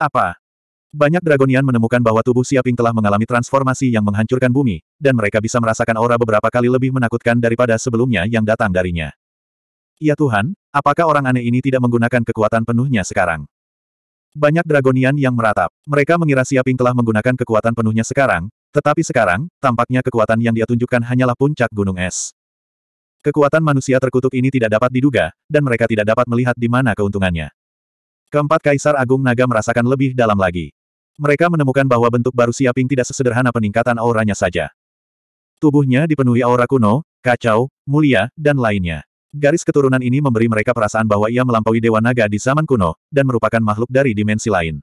Apa? Banyak Dragonian menemukan bahwa tubuh Siaping telah mengalami transformasi yang menghancurkan bumi, dan mereka bisa merasakan aura beberapa kali lebih menakutkan daripada sebelumnya yang datang darinya. Ya Tuhan, apakah orang aneh ini tidak menggunakan kekuatan penuhnya sekarang? Banyak Dragonian yang meratap. Mereka mengira Siaping telah menggunakan kekuatan penuhnya sekarang, tetapi sekarang, tampaknya kekuatan yang dia tunjukkan hanyalah puncak gunung es. Kekuatan manusia terkutuk ini tidak dapat diduga, dan mereka tidak dapat melihat di mana keuntungannya. Keempat Kaisar Agung Naga merasakan lebih dalam lagi. Mereka menemukan bahwa bentuk baru Siaping tidak sesederhana peningkatan auranya saja. Tubuhnya dipenuhi aura kuno, kacau, mulia, dan lainnya. Garis keturunan ini memberi mereka perasaan bahwa ia melampaui Dewa Naga di zaman kuno, dan merupakan makhluk dari dimensi lain.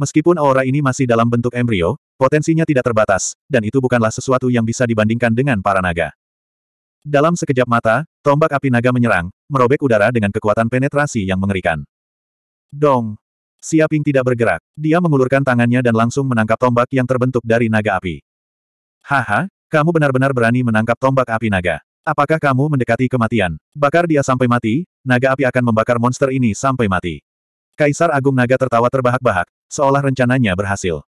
Meskipun aura ini masih dalam bentuk embrio, potensinya tidak terbatas, dan itu bukanlah sesuatu yang bisa dibandingkan dengan para naga. Dalam sekejap mata, tombak api naga menyerang, merobek udara dengan kekuatan penetrasi yang mengerikan. Dong! Siaping tidak bergerak. Dia mengulurkan tangannya dan langsung menangkap tombak yang terbentuk dari naga api. Haha, kamu benar-benar berani menangkap tombak api naga. Apakah kamu mendekati kematian? Bakar dia sampai mati, naga api akan membakar monster ini sampai mati. Kaisar Agung Naga tertawa terbahak-bahak, seolah rencananya berhasil.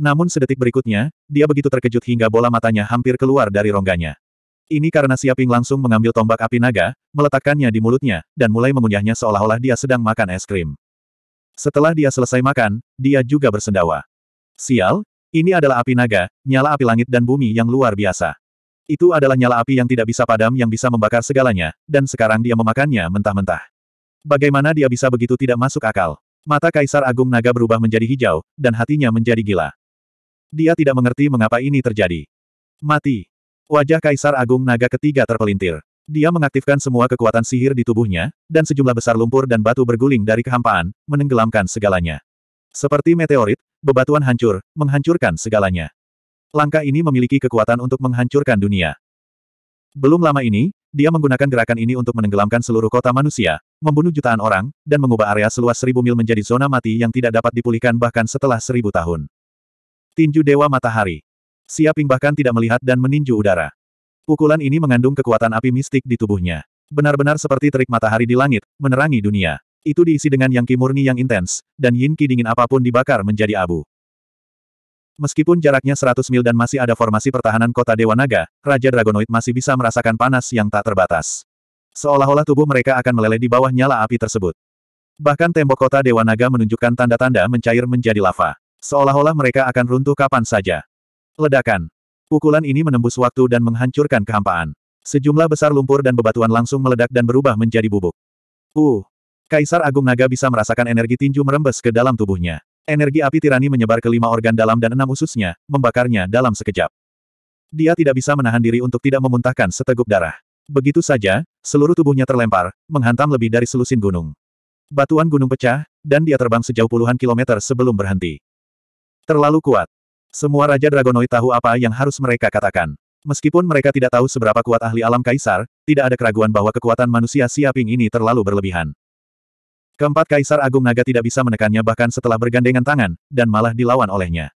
Namun sedetik berikutnya, dia begitu terkejut hingga bola matanya hampir keluar dari rongganya. Ini karena Siaping langsung mengambil tombak api naga, meletakkannya di mulutnya, dan mulai mengunyahnya seolah-olah dia sedang makan es krim. Setelah dia selesai makan, dia juga bersendawa. Sial, ini adalah api naga, nyala api langit dan bumi yang luar biasa. Itu adalah nyala api yang tidak bisa padam yang bisa membakar segalanya, dan sekarang dia memakannya mentah-mentah. Bagaimana dia bisa begitu tidak masuk akal? Mata Kaisar Agung Naga berubah menjadi hijau, dan hatinya menjadi gila. Dia tidak mengerti mengapa ini terjadi. Mati. Wajah Kaisar Agung Naga ketiga terpelintir. Dia mengaktifkan semua kekuatan sihir di tubuhnya, dan sejumlah besar lumpur dan batu berguling dari kehampaan, menenggelamkan segalanya. Seperti meteorit, bebatuan hancur, menghancurkan segalanya. Langkah ini memiliki kekuatan untuk menghancurkan dunia. Belum lama ini, dia menggunakan gerakan ini untuk menenggelamkan seluruh kota manusia, membunuh jutaan orang, dan mengubah area seluas seribu mil menjadi zona mati yang tidak dapat dipulihkan bahkan setelah seribu tahun. Tinju Dewa Matahari. Siaping bahkan tidak melihat dan meninju udara. Pukulan ini mengandung kekuatan api mistik di tubuhnya. Benar-benar seperti terik matahari di langit, menerangi dunia. Itu diisi dengan yang ki murni yang intens, dan yin ki dingin apapun dibakar menjadi abu. Meskipun jaraknya 100 mil dan masih ada formasi pertahanan kota Dewa Naga, Raja Dragonoid masih bisa merasakan panas yang tak terbatas. Seolah-olah tubuh mereka akan meleleh di bawah nyala api tersebut. Bahkan tembok kota Dewa Naga menunjukkan tanda-tanda mencair menjadi lava. Seolah-olah mereka akan runtuh kapan saja. Ledakan. Pukulan ini menembus waktu dan menghancurkan kehampaan. Sejumlah besar lumpur dan bebatuan langsung meledak dan berubah menjadi bubuk. Uh! Kaisar Agung Naga bisa merasakan energi tinju merembes ke dalam tubuhnya. Energi api tirani menyebar ke lima organ dalam dan enam ususnya, membakarnya dalam sekejap. Dia tidak bisa menahan diri untuk tidak memuntahkan seteguk darah. Begitu saja, seluruh tubuhnya terlempar, menghantam lebih dari selusin gunung. Batuan gunung pecah, dan dia terbang sejauh puluhan kilometer sebelum berhenti. Terlalu kuat. Semua Raja Dragonoid tahu apa yang harus mereka katakan. Meskipun mereka tidak tahu seberapa kuat ahli alam kaisar, tidak ada keraguan bahwa kekuatan manusia siaping ini terlalu berlebihan. Keempat Kaisar Agung Naga tidak bisa menekannya bahkan setelah bergandengan tangan, dan malah dilawan olehnya.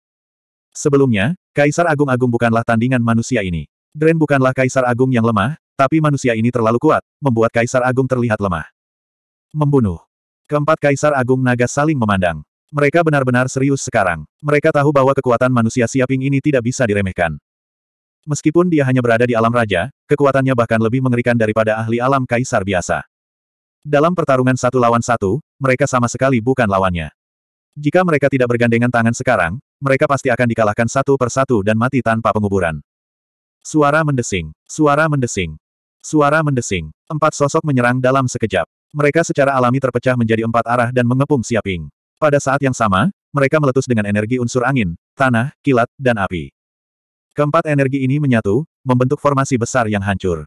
Sebelumnya, Kaisar Agung Agung bukanlah tandingan manusia ini. Dren bukanlah Kaisar Agung yang lemah, tapi manusia ini terlalu kuat, membuat Kaisar Agung terlihat lemah. Membunuh. Keempat Kaisar Agung Naga saling memandang. Mereka benar-benar serius sekarang. Mereka tahu bahwa kekuatan manusia siaping ini tidak bisa diremehkan. Meskipun dia hanya berada di alam raja, kekuatannya bahkan lebih mengerikan daripada ahli alam kaisar biasa. Dalam pertarungan satu lawan satu, mereka sama sekali bukan lawannya. Jika mereka tidak bergandengan tangan sekarang, mereka pasti akan dikalahkan satu persatu dan mati tanpa penguburan. Suara mendesing, suara mendesing, suara mendesing. Empat sosok menyerang dalam sekejap. Mereka secara alami terpecah menjadi empat arah dan mengepung Siaping. Pada saat yang sama, mereka meletus dengan energi unsur angin, tanah, kilat, dan api. Keempat energi ini menyatu, membentuk formasi besar yang hancur.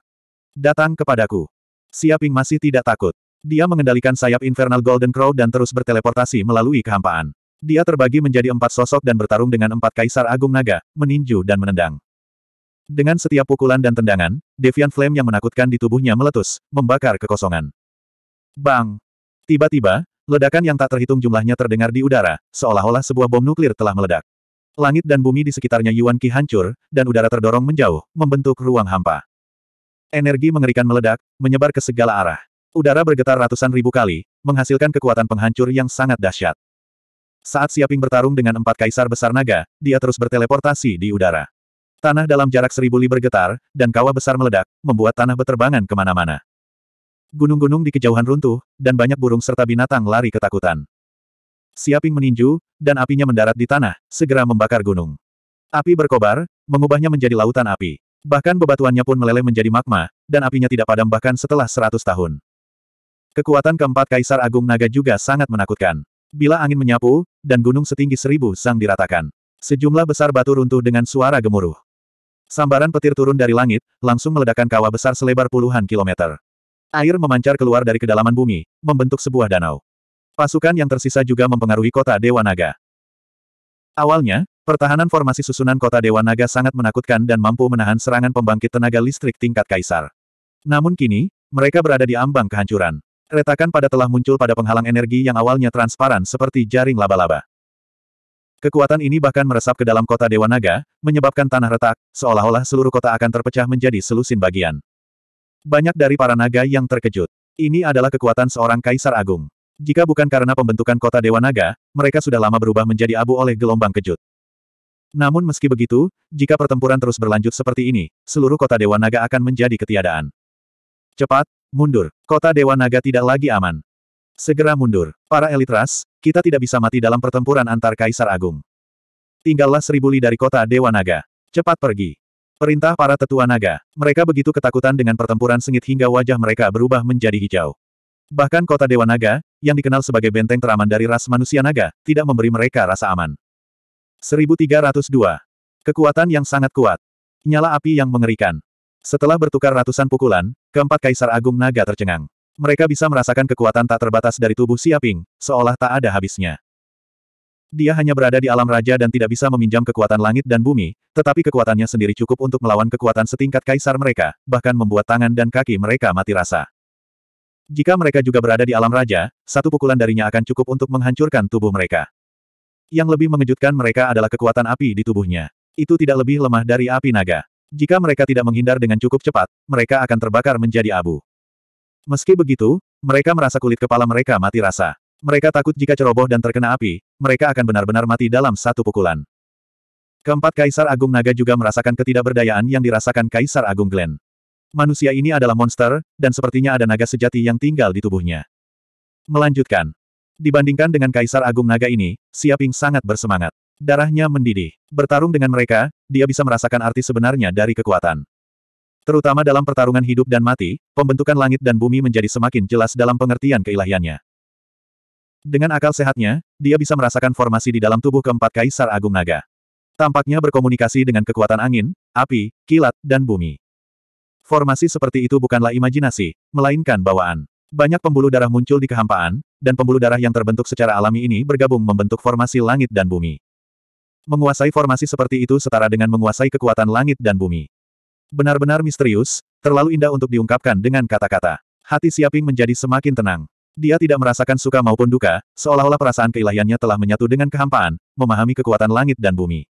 Datang kepadaku. Siaping masih tidak takut. Dia mengendalikan sayap Infernal Golden Crow dan terus berteleportasi melalui kehampaan. Dia terbagi menjadi empat sosok dan bertarung dengan empat kaisar agung naga, meninju dan menendang. Dengan setiap pukulan dan tendangan, Devian Flame yang menakutkan di tubuhnya meletus, membakar kekosongan. Bang! Tiba-tiba, Ledakan yang tak terhitung jumlahnya terdengar di udara, seolah-olah sebuah bom nuklir telah meledak. Langit dan bumi di sekitarnya Yuan Qi hancur, dan udara terdorong menjauh, membentuk ruang hampa. Energi mengerikan meledak, menyebar ke segala arah. Udara bergetar ratusan ribu kali, menghasilkan kekuatan penghancur yang sangat dahsyat. Saat Siaping bertarung dengan empat kaisar besar naga, dia terus berteleportasi di udara. Tanah dalam jarak seribu li bergetar, dan kawah besar meledak, membuat tanah beterbangan kemana-mana. Gunung-gunung di kejauhan runtuh, dan banyak burung serta binatang lari ketakutan. Siaping meninju, dan apinya mendarat di tanah, segera membakar gunung. Api berkobar, mengubahnya menjadi lautan api. Bahkan bebatuannya pun meleleh menjadi magma, dan apinya tidak padam bahkan setelah seratus tahun. Kekuatan keempat Kaisar Agung Naga juga sangat menakutkan. Bila angin menyapu, dan gunung setinggi seribu sang diratakan. Sejumlah besar batu runtuh dengan suara gemuruh. Sambaran petir turun dari langit, langsung meledakkan kawah besar selebar puluhan kilometer. Air memancar keluar dari kedalaman bumi, membentuk sebuah danau. Pasukan yang tersisa juga mempengaruhi kota Dewa Naga. Awalnya, pertahanan formasi susunan kota Dewa Naga sangat menakutkan dan mampu menahan serangan pembangkit tenaga listrik tingkat kaisar. Namun kini, mereka berada di ambang kehancuran. Retakan pada telah muncul pada penghalang energi yang awalnya transparan seperti jaring laba-laba. Kekuatan ini bahkan meresap ke dalam kota Dewa Naga, menyebabkan tanah retak, seolah-olah seluruh kota akan terpecah menjadi selusin bagian. Banyak dari para naga yang terkejut. Ini adalah kekuatan seorang kaisar agung. Jika bukan karena pembentukan kota Dewa Naga, mereka sudah lama berubah menjadi abu oleh gelombang kejut. Namun meski begitu, jika pertempuran terus berlanjut seperti ini, seluruh kota Dewa Naga akan menjadi ketiadaan. Cepat, mundur. Kota Dewa Naga tidak lagi aman. Segera mundur. Para elit ras, kita tidak bisa mati dalam pertempuran antar Kaisar Agung. Tinggallah seribu li dari kota Dewa Naga. Cepat pergi. Perintah para tetua naga. Mereka begitu ketakutan dengan pertempuran sengit hingga wajah mereka berubah menjadi hijau. Bahkan kota Dewa Naga, yang dikenal sebagai benteng teraman dari ras manusia naga, tidak memberi mereka rasa aman. 1302. Kekuatan yang sangat kuat. Nyala api yang mengerikan. Setelah bertukar ratusan pukulan, keempat Kaisar Agung Naga tercengang. Mereka bisa merasakan kekuatan tak terbatas dari tubuh Siaping, seolah tak ada habisnya. Dia hanya berada di alam raja dan tidak bisa meminjam kekuatan langit dan bumi, tetapi kekuatannya sendiri cukup untuk melawan kekuatan setingkat kaisar mereka, bahkan membuat tangan dan kaki mereka mati rasa. Jika mereka juga berada di alam raja, satu pukulan darinya akan cukup untuk menghancurkan tubuh mereka. Yang lebih mengejutkan mereka adalah kekuatan api di tubuhnya. Itu tidak lebih lemah dari api naga. Jika mereka tidak menghindar dengan cukup cepat, mereka akan terbakar menjadi abu. Meski begitu, mereka merasa kulit kepala mereka mati rasa. Mereka takut jika ceroboh dan terkena api, mereka akan benar-benar mati dalam satu pukulan. Keempat Kaisar Agung Naga juga merasakan ketidakberdayaan yang dirasakan Kaisar Agung Glenn. Manusia ini adalah monster, dan sepertinya ada naga sejati yang tinggal di tubuhnya. Melanjutkan. Dibandingkan dengan Kaisar Agung Naga ini, Siaping sangat bersemangat. Darahnya mendidih. Bertarung dengan mereka, dia bisa merasakan arti sebenarnya dari kekuatan. Terutama dalam pertarungan hidup dan mati, pembentukan langit dan bumi menjadi semakin jelas dalam pengertian keilahiannya. Dengan akal sehatnya, dia bisa merasakan formasi di dalam tubuh keempat Kaisar Agung Naga. Tampaknya berkomunikasi dengan kekuatan angin, api, kilat, dan bumi. Formasi seperti itu bukanlah imajinasi, melainkan bawaan. Banyak pembuluh darah muncul di kehampaan, dan pembuluh darah yang terbentuk secara alami ini bergabung membentuk formasi langit dan bumi. Menguasai formasi seperti itu setara dengan menguasai kekuatan langit dan bumi. Benar-benar misterius, terlalu indah untuk diungkapkan dengan kata-kata. Hati Siaping menjadi semakin tenang. Dia tidak merasakan suka maupun duka, seolah-olah perasaan keilahiannya telah menyatu dengan kehampaan, memahami kekuatan langit dan bumi.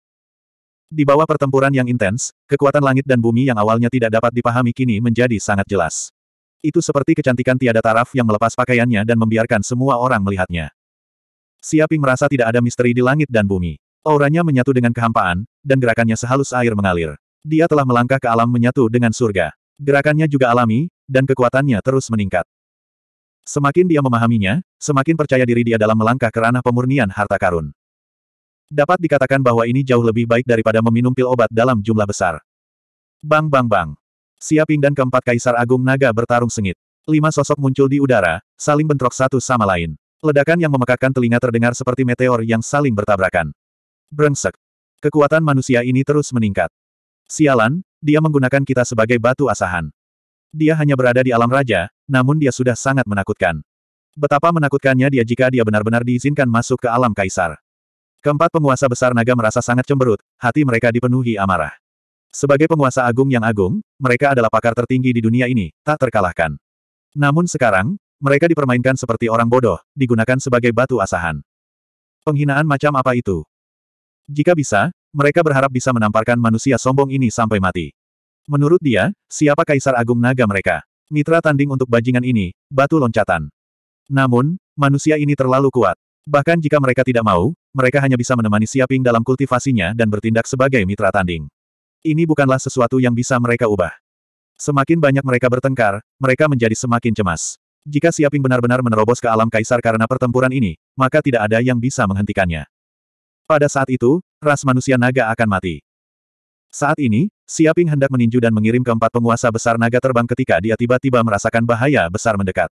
Di bawah pertempuran yang intens, kekuatan langit dan bumi yang awalnya tidak dapat dipahami kini menjadi sangat jelas. Itu seperti kecantikan tiada taraf yang melepas pakaiannya dan membiarkan semua orang melihatnya. Siaping merasa tidak ada misteri di langit dan bumi. Auranya menyatu dengan kehampaan, dan gerakannya sehalus air mengalir. Dia telah melangkah ke alam menyatu dengan surga. Gerakannya juga alami, dan kekuatannya terus meningkat. Semakin dia memahaminya, semakin percaya diri dia dalam melangkah ke ranah pemurnian harta karun. Dapat dikatakan bahwa ini jauh lebih baik daripada meminum pil obat dalam jumlah besar. Bang bang bang. Siaping dan keempat Kaisar Agung Naga bertarung sengit. Lima sosok muncul di udara, saling bentrok satu sama lain. Ledakan yang memekakkan telinga terdengar seperti meteor yang saling bertabrakan. Brengsek. Kekuatan manusia ini terus meningkat. Sialan, dia menggunakan kita sebagai batu asahan. Dia hanya berada di alam raja, namun dia sudah sangat menakutkan. Betapa menakutkannya dia jika dia benar-benar diizinkan masuk ke alam kaisar. Keempat penguasa besar naga merasa sangat cemberut, hati mereka dipenuhi amarah. Sebagai penguasa agung yang agung, mereka adalah pakar tertinggi di dunia ini, tak terkalahkan. Namun sekarang, mereka dipermainkan seperti orang bodoh, digunakan sebagai batu asahan. Penghinaan macam apa itu? Jika bisa, mereka berharap bisa menamparkan manusia sombong ini sampai mati. Menurut dia, siapa Kaisar Agung Naga mereka? Mitra tanding untuk bajingan ini, batu loncatan. Namun, manusia ini terlalu kuat. Bahkan jika mereka tidak mau, mereka hanya bisa menemani Siaping dalam kultivasinya dan bertindak sebagai mitra tanding. Ini bukanlah sesuatu yang bisa mereka ubah. Semakin banyak mereka bertengkar, mereka menjadi semakin cemas. Jika Siaping benar-benar menerobos ke alam kaisar karena pertempuran ini, maka tidak ada yang bisa menghentikannya. Pada saat itu, ras manusia naga akan mati. Saat ini, Siaping hendak meninju dan mengirim keempat penguasa besar naga terbang ketika dia tiba-tiba merasakan bahaya besar mendekat.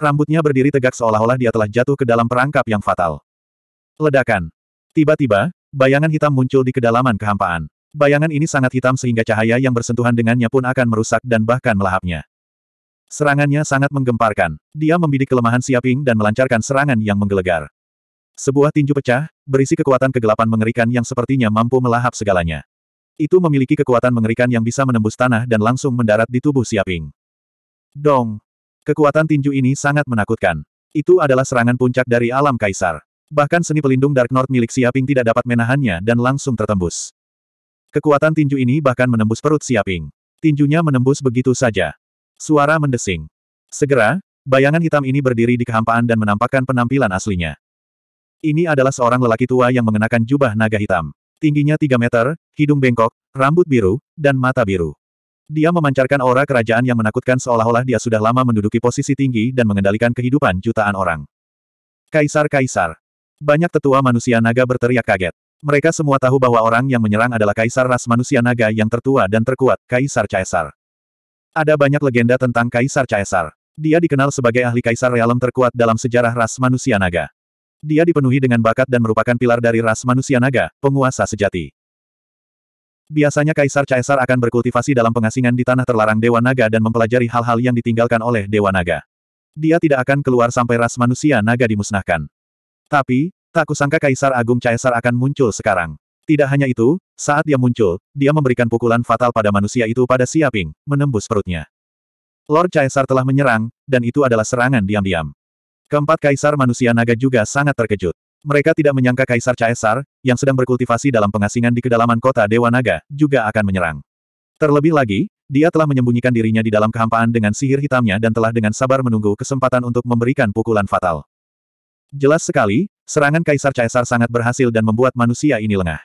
Rambutnya berdiri tegak seolah-olah dia telah jatuh ke dalam perangkap yang fatal. Ledakan. Tiba-tiba, bayangan hitam muncul di kedalaman kehampaan. Bayangan ini sangat hitam sehingga cahaya yang bersentuhan dengannya pun akan merusak dan bahkan melahapnya. Serangannya sangat menggemparkan. Dia membidik kelemahan Siaping dan melancarkan serangan yang menggelegar. Sebuah tinju pecah, berisi kekuatan kegelapan mengerikan yang sepertinya mampu melahap segalanya. Itu memiliki kekuatan mengerikan yang bisa menembus tanah dan langsung mendarat di tubuh Siaping. Dong! Kekuatan tinju ini sangat menakutkan. Itu adalah serangan puncak dari alam kaisar. Bahkan seni pelindung Dark North milik Siaping tidak dapat menahannya dan langsung tertembus. Kekuatan tinju ini bahkan menembus perut Siaping. Tinjunya menembus begitu saja. Suara mendesing. Segera, bayangan hitam ini berdiri di kehampaan dan menampakkan penampilan aslinya. Ini adalah seorang lelaki tua yang mengenakan jubah naga hitam. Tingginya 3 meter, hidung bengkok, rambut biru, dan mata biru. Dia memancarkan aura kerajaan yang menakutkan seolah-olah dia sudah lama menduduki posisi tinggi dan mengendalikan kehidupan jutaan orang. Kaisar-kaisar. Banyak tetua manusia naga berteriak kaget. Mereka semua tahu bahwa orang yang menyerang adalah kaisar ras manusia naga yang tertua dan terkuat, Kaisar Caesar. Ada banyak legenda tentang Kaisar Caesar. Dia dikenal sebagai ahli kaisar realem terkuat dalam sejarah ras manusia naga. Dia dipenuhi dengan bakat dan merupakan pilar dari ras manusia naga, penguasa sejati. Biasanya kaisar Caesar akan berkultivasi dalam pengasingan di tanah terlarang Dewa Naga dan mempelajari hal-hal yang ditinggalkan oleh Dewa Naga. Dia tidak akan keluar sampai ras manusia naga dimusnahkan. Tapi, tak kusangka Kaisar Agung Caesar akan muncul sekarang. Tidak hanya itu, saat dia muncul, dia memberikan pukulan fatal pada manusia itu pada Siaping, menembus perutnya. Lord Caesar telah menyerang, dan itu adalah serangan diam-diam. Keempat kaisar manusia naga juga sangat terkejut. Mereka tidak menyangka kaisar Caesar, yang sedang berkultivasi dalam pengasingan di kedalaman kota Dewa Naga, juga akan menyerang. Terlebih lagi, dia telah menyembunyikan dirinya di dalam kehampaan dengan sihir hitamnya dan telah dengan sabar menunggu kesempatan untuk memberikan pukulan fatal. Jelas sekali, serangan kaisar Caesar sangat berhasil dan membuat manusia ini lengah.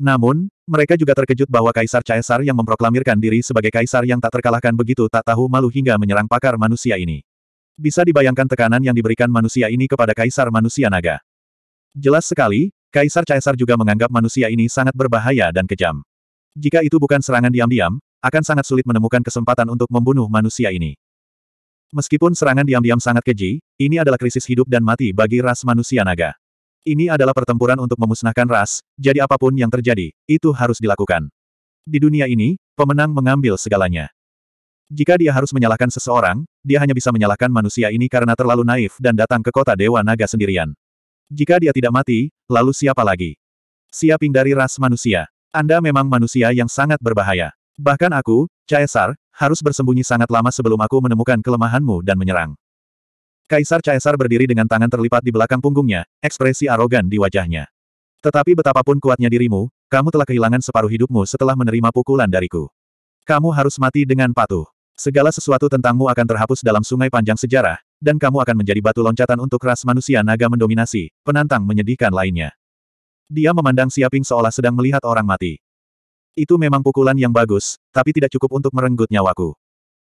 Namun, mereka juga terkejut bahwa Kaisar Caesar yang memproklamirkan diri sebagai kaisar yang tak terkalahkan begitu tak tahu malu hingga menyerang pakar manusia ini. Bisa dibayangkan tekanan yang diberikan manusia ini kepada Kaisar Manusia Naga. Jelas sekali, Kaisar Caesar juga menganggap manusia ini sangat berbahaya dan kejam. Jika itu bukan serangan diam-diam, akan sangat sulit menemukan kesempatan untuk membunuh manusia ini. Meskipun serangan diam-diam sangat keji, ini adalah krisis hidup dan mati bagi ras manusia naga. Ini adalah pertempuran untuk memusnahkan ras, jadi apapun yang terjadi, itu harus dilakukan. Di dunia ini, pemenang mengambil segalanya. Jika dia harus menyalahkan seseorang, dia hanya bisa menyalahkan manusia ini karena terlalu naif dan datang ke kota Dewa Naga sendirian. Jika dia tidak mati, lalu siapa lagi? Siaping dari ras manusia. Anda memang manusia yang sangat berbahaya. Bahkan aku, Caesar, harus bersembunyi sangat lama sebelum aku menemukan kelemahanmu dan menyerang. Kaisar Caesar berdiri dengan tangan terlipat di belakang punggungnya, ekspresi arogan di wajahnya. Tetapi betapapun kuatnya dirimu, kamu telah kehilangan separuh hidupmu setelah menerima pukulan dariku. Kamu harus mati dengan patuh. Segala sesuatu tentangmu akan terhapus dalam sungai panjang sejarah, dan kamu akan menjadi batu loncatan untuk ras manusia naga mendominasi, penantang menyedihkan lainnya. Dia memandang Siaping seolah sedang melihat orang mati. Itu memang pukulan yang bagus, tapi tidak cukup untuk merenggut nyawaku.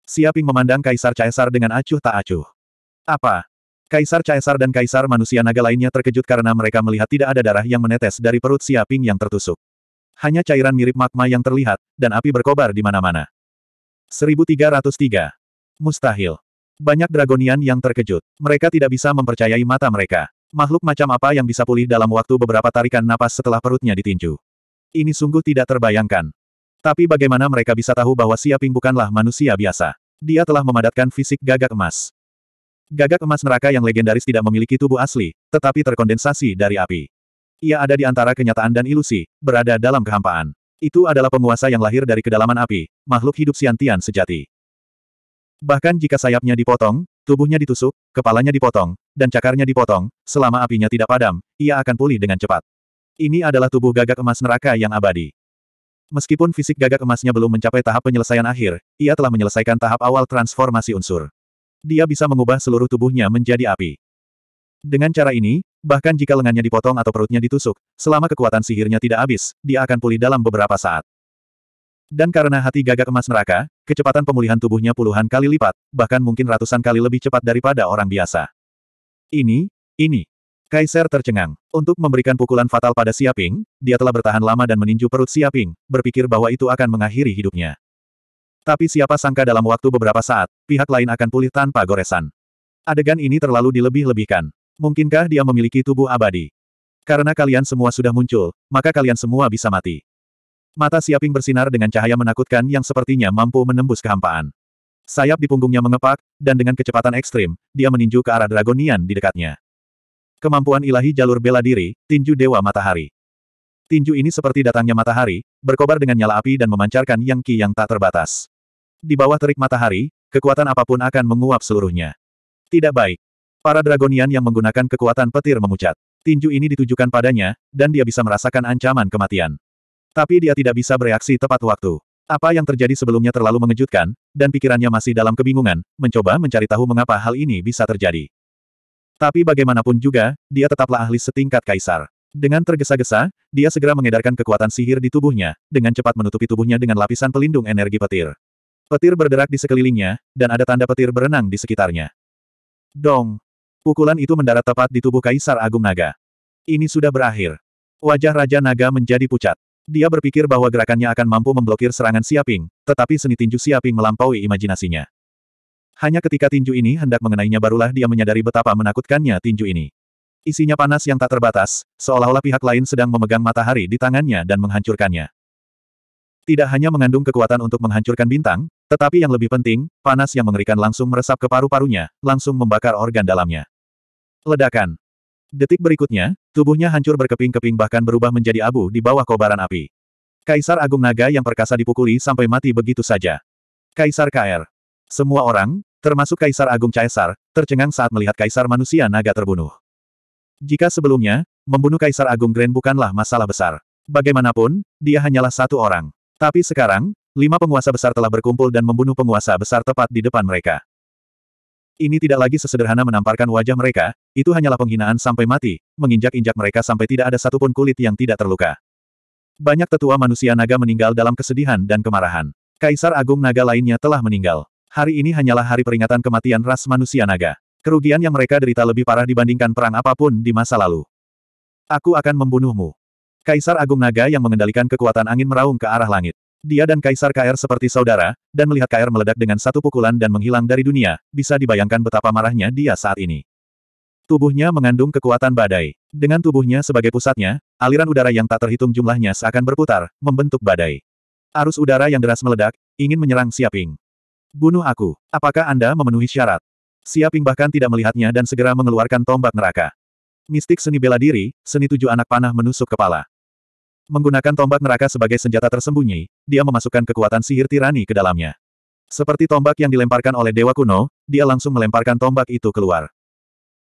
Siaping memandang Kaisar Caesar dengan acuh tak acuh. Apa? Kaisar Caesar dan Kaisar manusia naga lainnya terkejut karena mereka melihat tidak ada darah yang menetes dari perut Siaping yang tertusuk hanya cairan mirip magma yang terlihat, dan api berkobar di mana-mana. 1303. Mustahil. Banyak Dragonian yang terkejut. Mereka tidak bisa mempercayai mata mereka. Makhluk macam apa yang bisa pulih dalam waktu beberapa tarikan napas setelah perutnya ditinju. Ini sungguh tidak terbayangkan. Tapi bagaimana mereka bisa tahu bahwa Siaping bukanlah manusia biasa? Dia telah memadatkan fisik gagak emas. Gagak emas neraka yang legendaris tidak memiliki tubuh asli, tetapi terkondensasi dari api. Ia ada di antara kenyataan dan ilusi, berada dalam kehampaan. Itu adalah penguasa yang lahir dari kedalaman api, makhluk hidup Siantian sejati. Bahkan jika sayapnya dipotong, tubuhnya ditusuk, kepalanya dipotong, dan cakarnya dipotong, selama apinya tidak padam, ia akan pulih dengan cepat. Ini adalah tubuh gagak emas neraka yang abadi. Meskipun fisik gagak emasnya belum mencapai tahap penyelesaian akhir, ia telah menyelesaikan tahap awal transformasi unsur. Dia bisa mengubah seluruh tubuhnya menjadi api. Dengan cara ini, Bahkan jika lengannya dipotong atau perutnya ditusuk, selama kekuatan sihirnya tidak habis, dia akan pulih dalam beberapa saat. Dan karena hati gagak emas neraka, kecepatan pemulihan tubuhnya puluhan kali lipat, bahkan mungkin ratusan kali lebih cepat daripada orang biasa. Ini, ini. Kaiser tercengang. Untuk memberikan pukulan fatal pada Siaping, dia telah bertahan lama dan meninju perut Siaping, berpikir bahwa itu akan mengakhiri hidupnya. Tapi siapa sangka dalam waktu beberapa saat, pihak lain akan pulih tanpa goresan. Adegan ini terlalu dilebih-lebihkan. Mungkinkah dia memiliki tubuh abadi? Karena kalian semua sudah muncul, maka kalian semua bisa mati. Mata Siaping bersinar dengan cahaya menakutkan yang sepertinya mampu menembus kehampaan. Sayap di punggungnya mengepak, dan dengan kecepatan ekstrim, dia meninju ke arah Dragonian di dekatnya. Kemampuan ilahi jalur bela diri, tinju Dewa Matahari. Tinju ini seperti datangnya matahari, berkobar dengan nyala api dan memancarkan yang ki yang tak terbatas. Di bawah terik matahari, kekuatan apapun akan menguap seluruhnya. Tidak baik. Para Dragonian yang menggunakan kekuatan petir memucat. Tinju ini ditujukan padanya, dan dia bisa merasakan ancaman kematian. Tapi dia tidak bisa bereaksi tepat waktu. Apa yang terjadi sebelumnya terlalu mengejutkan, dan pikirannya masih dalam kebingungan, mencoba mencari tahu mengapa hal ini bisa terjadi. Tapi bagaimanapun juga, dia tetaplah ahli setingkat kaisar. Dengan tergesa-gesa, dia segera mengedarkan kekuatan sihir di tubuhnya, dengan cepat menutupi tubuhnya dengan lapisan pelindung energi petir. Petir berderak di sekelilingnya, dan ada tanda petir berenang di sekitarnya. Dong! Pukulan itu mendarat tepat di tubuh Kaisar Agung Naga. Ini sudah berakhir. Wajah Raja Naga menjadi pucat. Dia berpikir bahwa gerakannya akan mampu memblokir serangan Siaping, tetapi seni tinju Siaping melampaui imajinasinya. Hanya ketika tinju ini hendak mengenainya barulah dia menyadari betapa menakutkannya tinju ini. Isinya panas yang tak terbatas, seolah-olah pihak lain sedang memegang matahari di tangannya dan menghancurkannya. Tidak hanya mengandung kekuatan untuk menghancurkan bintang, tetapi yang lebih penting, panas yang mengerikan langsung meresap ke paru-parunya, langsung membakar organ dalamnya. Ledakan. Detik berikutnya, tubuhnya hancur berkeping-keping bahkan berubah menjadi abu di bawah kobaran api. Kaisar Agung Naga yang perkasa dipukuli sampai mati begitu saja. Kaisar KR. Semua orang, termasuk Kaisar Agung Caesar, tercengang saat melihat Kaisar Manusia Naga terbunuh. Jika sebelumnya, membunuh Kaisar Agung Grand bukanlah masalah besar. Bagaimanapun, dia hanyalah satu orang. Tapi sekarang, lima penguasa besar telah berkumpul dan membunuh penguasa besar tepat di depan mereka. Ini tidak lagi sesederhana menamparkan wajah mereka, itu hanyalah penghinaan sampai mati, menginjak-injak mereka sampai tidak ada satupun kulit yang tidak terluka. Banyak tetua manusia naga meninggal dalam kesedihan dan kemarahan. Kaisar Agung Naga lainnya telah meninggal. Hari ini hanyalah hari peringatan kematian ras manusia naga. Kerugian yang mereka derita lebih parah dibandingkan perang apapun di masa lalu. Aku akan membunuhmu. Kaisar Agung Naga yang mengendalikan kekuatan angin meraung ke arah langit. Dia dan Kaisar KR seperti saudara, dan melihat KR meledak dengan satu pukulan dan menghilang dari dunia, bisa dibayangkan betapa marahnya dia saat ini. Tubuhnya mengandung kekuatan badai. Dengan tubuhnya sebagai pusatnya, aliran udara yang tak terhitung jumlahnya seakan berputar, membentuk badai. Arus udara yang deras meledak, ingin menyerang Siaping. Bunuh aku. Apakah Anda memenuhi syarat? Siaping bahkan tidak melihatnya dan segera mengeluarkan tombak neraka. Mistik seni bela diri, seni tujuh anak panah menusuk kepala. Menggunakan tombak neraka sebagai senjata tersembunyi, dia memasukkan kekuatan sihir tirani ke dalamnya. Seperti tombak yang dilemparkan oleh Dewa Kuno, dia langsung melemparkan tombak itu keluar.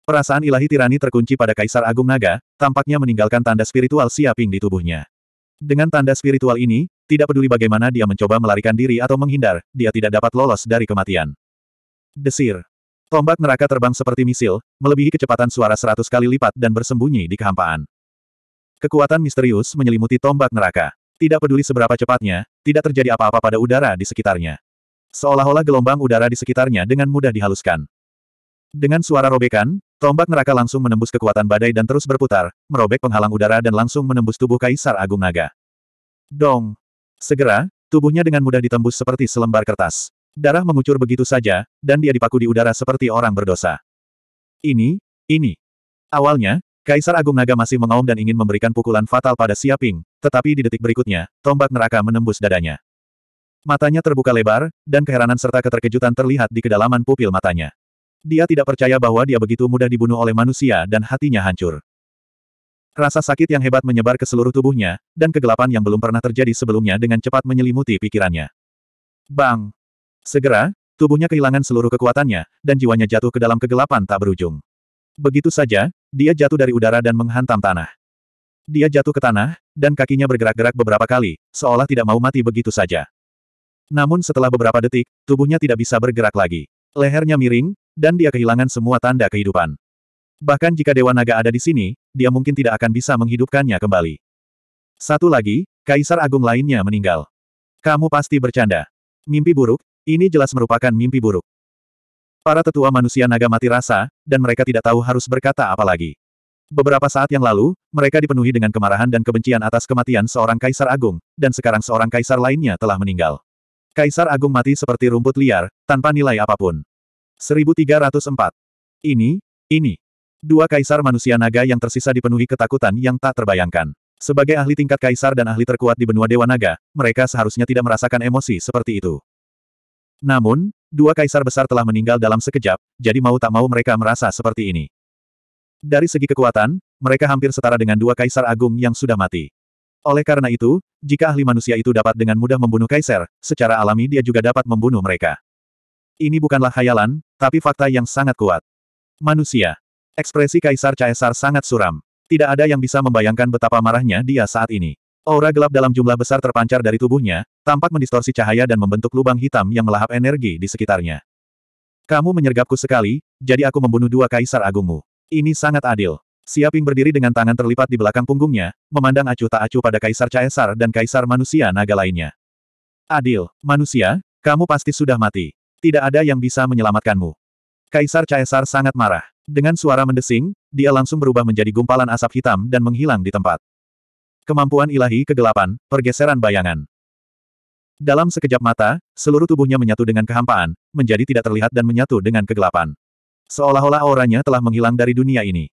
Perasaan ilahi tirani terkunci pada Kaisar Agung Naga, tampaknya meninggalkan tanda spiritual siaping di tubuhnya. Dengan tanda spiritual ini, tidak peduli bagaimana dia mencoba melarikan diri atau menghindar, dia tidak dapat lolos dari kematian. Desir. Tombak neraka terbang seperti misil, melebihi kecepatan suara seratus kali lipat dan bersembunyi di kehampaan. Kekuatan misterius menyelimuti tombak neraka. Tidak peduli seberapa cepatnya, tidak terjadi apa-apa pada udara di sekitarnya. Seolah-olah gelombang udara di sekitarnya dengan mudah dihaluskan. Dengan suara robekan, tombak neraka langsung menembus kekuatan badai dan terus berputar, merobek penghalang udara dan langsung menembus tubuh Kaisar Agung Naga. Dong! Segera, tubuhnya dengan mudah ditembus seperti selembar kertas. Darah mengucur begitu saja, dan dia dipaku di udara seperti orang berdosa. Ini, ini. Awalnya, Kaisar Agung Naga masih mengaum dan ingin memberikan pukulan fatal pada Siaping, tetapi di detik berikutnya, tombak neraka menembus dadanya. Matanya terbuka lebar, dan keheranan serta keterkejutan terlihat di kedalaman pupil matanya. Dia tidak percaya bahwa dia begitu mudah dibunuh oleh manusia dan hatinya hancur. Rasa sakit yang hebat menyebar ke seluruh tubuhnya, dan kegelapan yang belum pernah terjadi sebelumnya dengan cepat menyelimuti pikirannya. Bang! Segera, tubuhnya kehilangan seluruh kekuatannya, dan jiwanya jatuh ke dalam kegelapan tak berujung. Begitu saja, dia jatuh dari udara dan menghantam tanah. Dia jatuh ke tanah, dan kakinya bergerak-gerak beberapa kali, seolah tidak mau mati begitu saja. Namun setelah beberapa detik, tubuhnya tidak bisa bergerak lagi. Lehernya miring, dan dia kehilangan semua tanda kehidupan. Bahkan jika Dewa Naga ada di sini, dia mungkin tidak akan bisa menghidupkannya kembali. Satu lagi, Kaisar Agung lainnya meninggal. Kamu pasti bercanda. Mimpi buruk, ini jelas merupakan mimpi buruk. Para tetua manusia naga mati rasa, dan mereka tidak tahu harus berkata apa lagi. Beberapa saat yang lalu, mereka dipenuhi dengan kemarahan dan kebencian atas kematian seorang kaisar agung, dan sekarang seorang kaisar lainnya telah meninggal. Kaisar agung mati seperti rumput liar, tanpa nilai apapun. 1304. Ini, ini. Dua kaisar manusia naga yang tersisa dipenuhi ketakutan yang tak terbayangkan. Sebagai ahli tingkat kaisar dan ahli terkuat di benua Dewa Naga, mereka seharusnya tidak merasakan emosi seperti itu. Namun, Dua kaisar besar telah meninggal dalam sekejap, jadi mau tak mau mereka merasa seperti ini. Dari segi kekuatan, mereka hampir setara dengan dua kaisar agung yang sudah mati. Oleh karena itu, jika ahli manusia itu dapat dengan mudah membunuh kaisar, secara alami dia juga dapat membunuh mereka. Ini bukanlah khayalan, tapi fakta yang sangat kuat. Manusia. Ekspresi kaisar Caesar sangat suram. Tidak ada yang bisa membayangkan betapa marahnya dia saat ini. Aura gelap dalam jumlah besar terpancar dari tubuhnya, tampak mendistorsi cahaya dan membentuk lubang hitam yang melahap energi di sekitarnya. Kamu menyergapku sekali, jadi aku membunuh dua kaisar agungmu. Ini sangat adil. Siaping berdiri dengan tangan terlipat di belakang punggungnya, memandang acuh tak acuh pada kaisar Caesar dan kaisar manusia naga lainnya. Adil, manusia, kamu pasti sudah mati. Tidak ada yang bisa menyelamatkanmu. Kaisar Caesar sangat marah. Dengan suara mendesing, dia langsung berubah menjadi gumpalan asap hitam dan menghilang di tempat. Kemampuan ilahi kegelapan, pergeseran bayangan. Dalam sekejap mata, seluruh tubuhnya menyatu dengan kehampaan, menjadi tidak terlihat dan menyatu dengan kegelapan. Seolah-olah auranya telah menghilang dari dunia ini.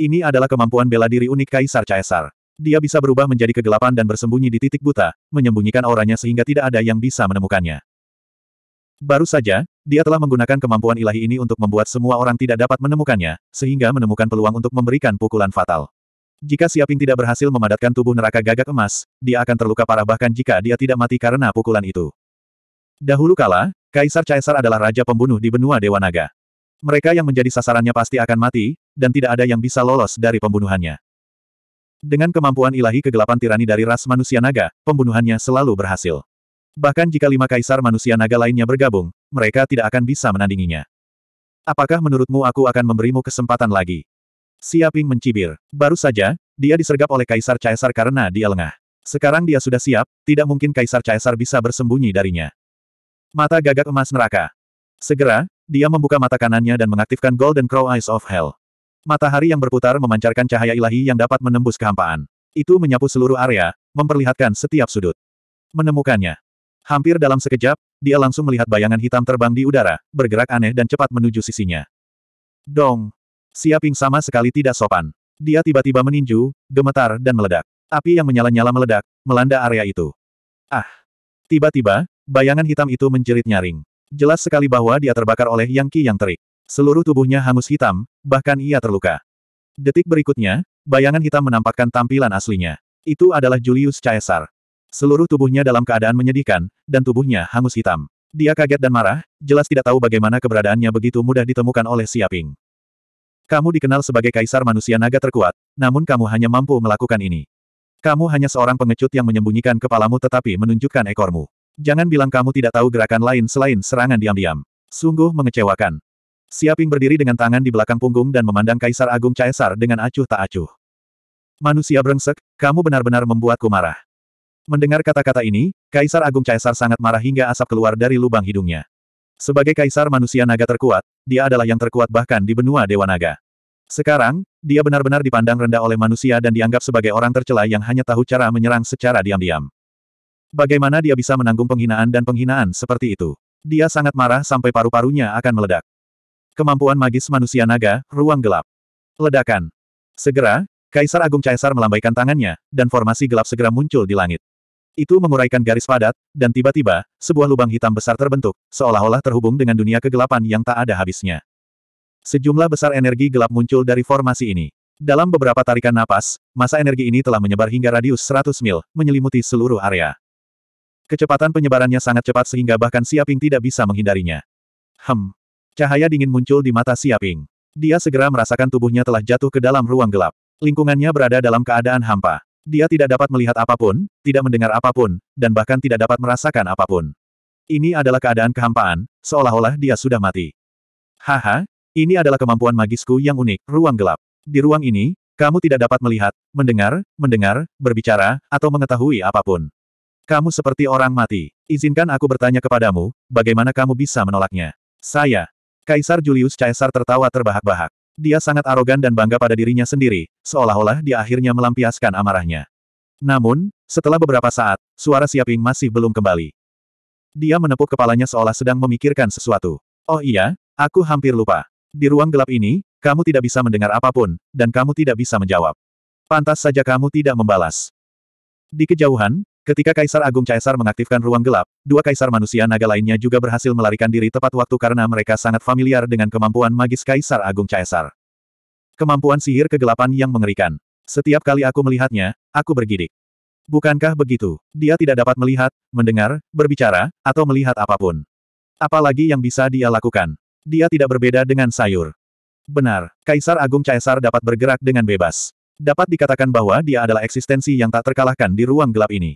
Ini adalah kemampuan bela diri unik Kaisar Caesar. Dia bisa berubah menjadi kegelapan dan bersembunyi di titik buta, menyembunyikan auranya sehingga tidak ada yang bisa menemukannya. Baru saja, dia telah menggunakan kemampuan ilahi ini untuk membuat semua orang tidak dapat menemukannya, sehingga menemukan peluang untuk memberikan pukulan fatal. Jika Siaping tidak berhasil memadatkan tubuh neraka gagak emas, dia akan terluka parah bahkan jika dia tidak mati karena pukulan itu. Dahulu kala, Kaisar Caesar adalah raja pembunuh di benua Dewa Naga. Mereka yang menjadi sasarannya pasti akan mati, dan tidak ada yang bisa lolos dari pembunuhannya. Dengan kemampuan ilahi kegelapan tirani dari ras manusia naga, pembunuhannya selalu berhasil. Bahkan jika lima kaisar manusia naga lainnya bergabung, mereka tidak akan bisa menandinginya. Apakah menurutmu aku akan memberimu kesempatan lagi? Siaping mencibir. Baru saja, dia disergap oleh Kaisar Caesar karena dia lengah. Sekarang dia sudah siap, tidak mungkin Kaisar Caesar bisa bersembunyi darinya. Mata gagak emas neraka. Segera, dia membuka mata kanannya dan mengaktifkan Golden Crow Eyes of Hell. Matahari yang berputar memancarkan cahaya ilahi yang dapat menembus kehampaan. Itu menyapu seluruh area, memperlihatkan setiap sudut. Menemukannya. Hampir dalam sekejap, dia langsung melihat bayangan hitam terbang di udara, bergerak aneh dan cepat menuju sisinya. Dong! Siaping sama sekali tidak sopan. Dia tiba-tiba meninju, gemetar dan meledak. Api yang menyala-nyala meledak, melanda area itu. Ah! Tiba-tiba, bayangan hitam itu menjerit nyaring. Jelas sekali bahwa dia terbakar oleh yang Qi yang terik. Seluruh tubuhnya hangus hitam, bahkan ia terluka. Detik berikutnya, bayangan hitam menampakkan tampilan aslinya. Itu adalah Julius Caesar. Seluruh tubuhnya dalam keadaan menyedihkan, dan tubuhnya hangus hitam. Dia kaget dan marah, jelas tidak tahu bagaimana keberadaannya begitu mudah ditemukan oleh Siaping. Kamu dikenal sebagai kaisar manusia naga terkuat, namun kamu hanya mampu melakukan ini. Kamu hanya seorang pengecut yang menyembunyikan kepalamu tetapi menunjukkan ekormu. Jangan bilang kamu tidak tahu gerakan lain selain serangan diam-diam. Sungguh mengecewakan. Siaping berdiri dengan tangan di belakang punggung dan memandang Kaisar Agung Caesar dengan acuh tak acuh. Manusia brengsek, kamu benar-benar membuatku marah. Mendengar kata-kata ini, Kaisar Agung Caesar sangat marah hingga asap keluar dari lubang hidungnya. Sebagai kaisar manusia naga terkuat, dia adalah yang terkuat bahkan di benua Dewa Naga. Sekarang, dia benar-benar dipandang rendah oleh manusia dan dianggap sebagai orang tercela yang hanya tahu cara menyerang secara diam-diam. Bagaimana dia bisa menanggung penghinaan dan penghinaan seperti itu? Dia sangat marah sampai paru-parunya akan meledak. Kemampuan magis manusia naga, ruang gelap. Ledakan. Segera, Kaisar Agung Caesar melambaikan tangannya, dan formasi gelap segera muncul di langit. Itu menguraikan garis padat, dan tiba-tiba, sebuah lubang hitam besar terbentuk, seolah-olah terhubung dengan dunia kegelapan yang tak ada habisnya. Sejumlah besar energi gelap muncul dari formasi ini. Dalam beberapa tarikan napas, masa energi ini telah menyebar hingga radius 100 mil, menyelimuti seluruh area. Kecepatan penyebarannya sangat cepat sehingga bahkan Siaping tidak bisa menghindarinya. Hem. Cahaya dingin muncul di mata Siaping. Dia segera merasakan tubuhnya telah jatuh ke dalam ruang gelap. Lingkungannya berada dalam keadaan hampa. Dia tidak dapat melihat apapun, tidak mendengar apapun, dan bahkan tidak dapat merasakan apapun. Ini adalah keadaan kehampaan, seolah-olah dia sudah mati. Haha, ini adalah kemampuan magisku yang unik, ruang gelap. Di ruang ini, kamu tidak dapat melihat, mendengar, mendengar, berbicara, atau mengetahui apapun. Kamu seperti orang mati. Izinkan aku bertanya kepadamu, bagaimana kamu bisa menolaknya? Saya. Kaisar Julius Caesar tertawa terbahak-bahak. Dia sangat arogan dan bangga pada dirinya sendiri, seolah-olah dia akhirnya melampiaskan amarahnya. Namun, setelah beberapa saat, suara Siaping masih belum kembali. Dia menepuk kepalanya seolah sedang memikirkan sesuatu. Oh iya, aku hampir lupa. Di ruang gelap ini, kamu tidak bisa mendengar apapun, dan kamu tidak bisa menjawab. Pantas saja kamu tidak membalas. Di kejauhan, Ketika Kaisar Agung Caesar mengaktifkan ruang gelap, dua kaisar manusia naga lainnya juga berhasil melarikan diri tepat waktu karena mereka sangat familiar dengan kemampuan magis Kaisar Agung Caesar. Kemampuan sihir kegelapan yang mengerikan. Setiap kali aku melihatnya, aku bergidik. Bukankah begitu? Dia tidak dapat melihat, mendengar, berbicara, atau melihat apapun. Apalagi yang bisa dia lakukan. Dia tidak berbeda dengan sayur. Benar, Kaisar Agung Caesar dapat bergerak dengan bebas. Dapat dikatakan bahwa dia adalah eksistensi yang tak terkalahkan di ruang gelap ini.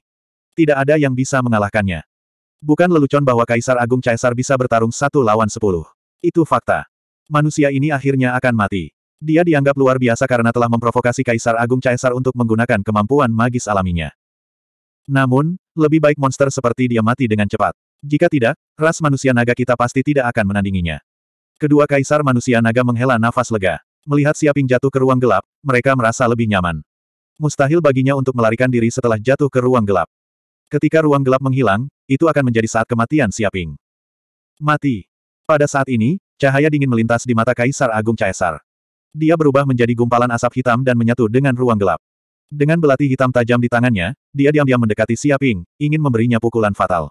Tidak ada yang bisa mengalahkannya. Bukan lelucon bahwa Kaisar Agung Caesar bisa bertarung satu lawan sepuluh. Itu fakta. Manusia ini akhirnya akan mati. Dia dianggap luar biasa karena telah memprovokasi Kaisar Agung Caesar untuk menggunakan kemampuan magis alaminya. Namun, lebih baik monster seperti dia mati dengan cepat. Jika tidak, ras manusia naga kita pasti tidak akan menandinginya. Kedua kaisar manusia naga menghela nafas lega. Melihat Siaping jatuh ke ruang gelap, mereka merasa lebih nyaman. Mustahil baginya untuk melarikan diri setelah jatuh ke ruang gelap. Ketika ruang gelap menghilang, itu akan menjadi saat kematian Siaping. Mati. Pada saat ini, cahaya dingin melintas di mata Kaisar Agung Caesar. Dia berubah menjadi gumpalan asap hitam dan menyatu dengan ruang gelap. Dengan belati hitam tajam di tangannya, dia diam-diam mendekati Siaping, ingin memberinya pukulan fatal.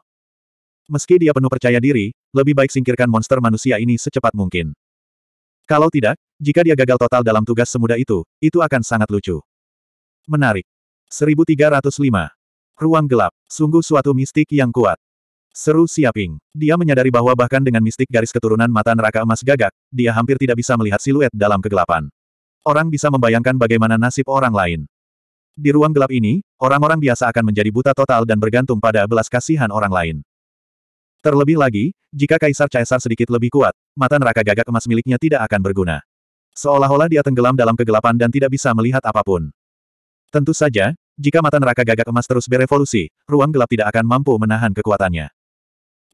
Meski dia penuh percaya diri, lebih baik singkirkan monster manusia ini secepat mungkin. Kalau tidak, jika dia gagal total dalam tugas semudah itu, itu akan sangat lucu. Menarik. 1305 Ruang gelap, sungguh suatu mistik yang kuat. Seru Siaping. Dia menyadari bahwa bahkan dengan mistik garis keturunan mata neraka emas gagak, dia hampir tidak bisa melihat siluet dalam kegelapan. Orang bisa membayangkan bagaimana nasib orang lain. Di ruang gelap ini, orang-orang biasa akan menjadi buta total dan bergantung pada belas kasihan orang lain. Terlebih lagi, jika Kaisar Caesar sedikit lebih kuat, mata neraka gagak emas miliknya tidak akan berguna. Seolah-olah dia tenggelam dalam kegelapan dan tidak bisa melihat apapun. Tentu saja, jika mata neraka gagak emas terus berevolusi, ruang gelap tidak akan mampu menahan kekuatannya.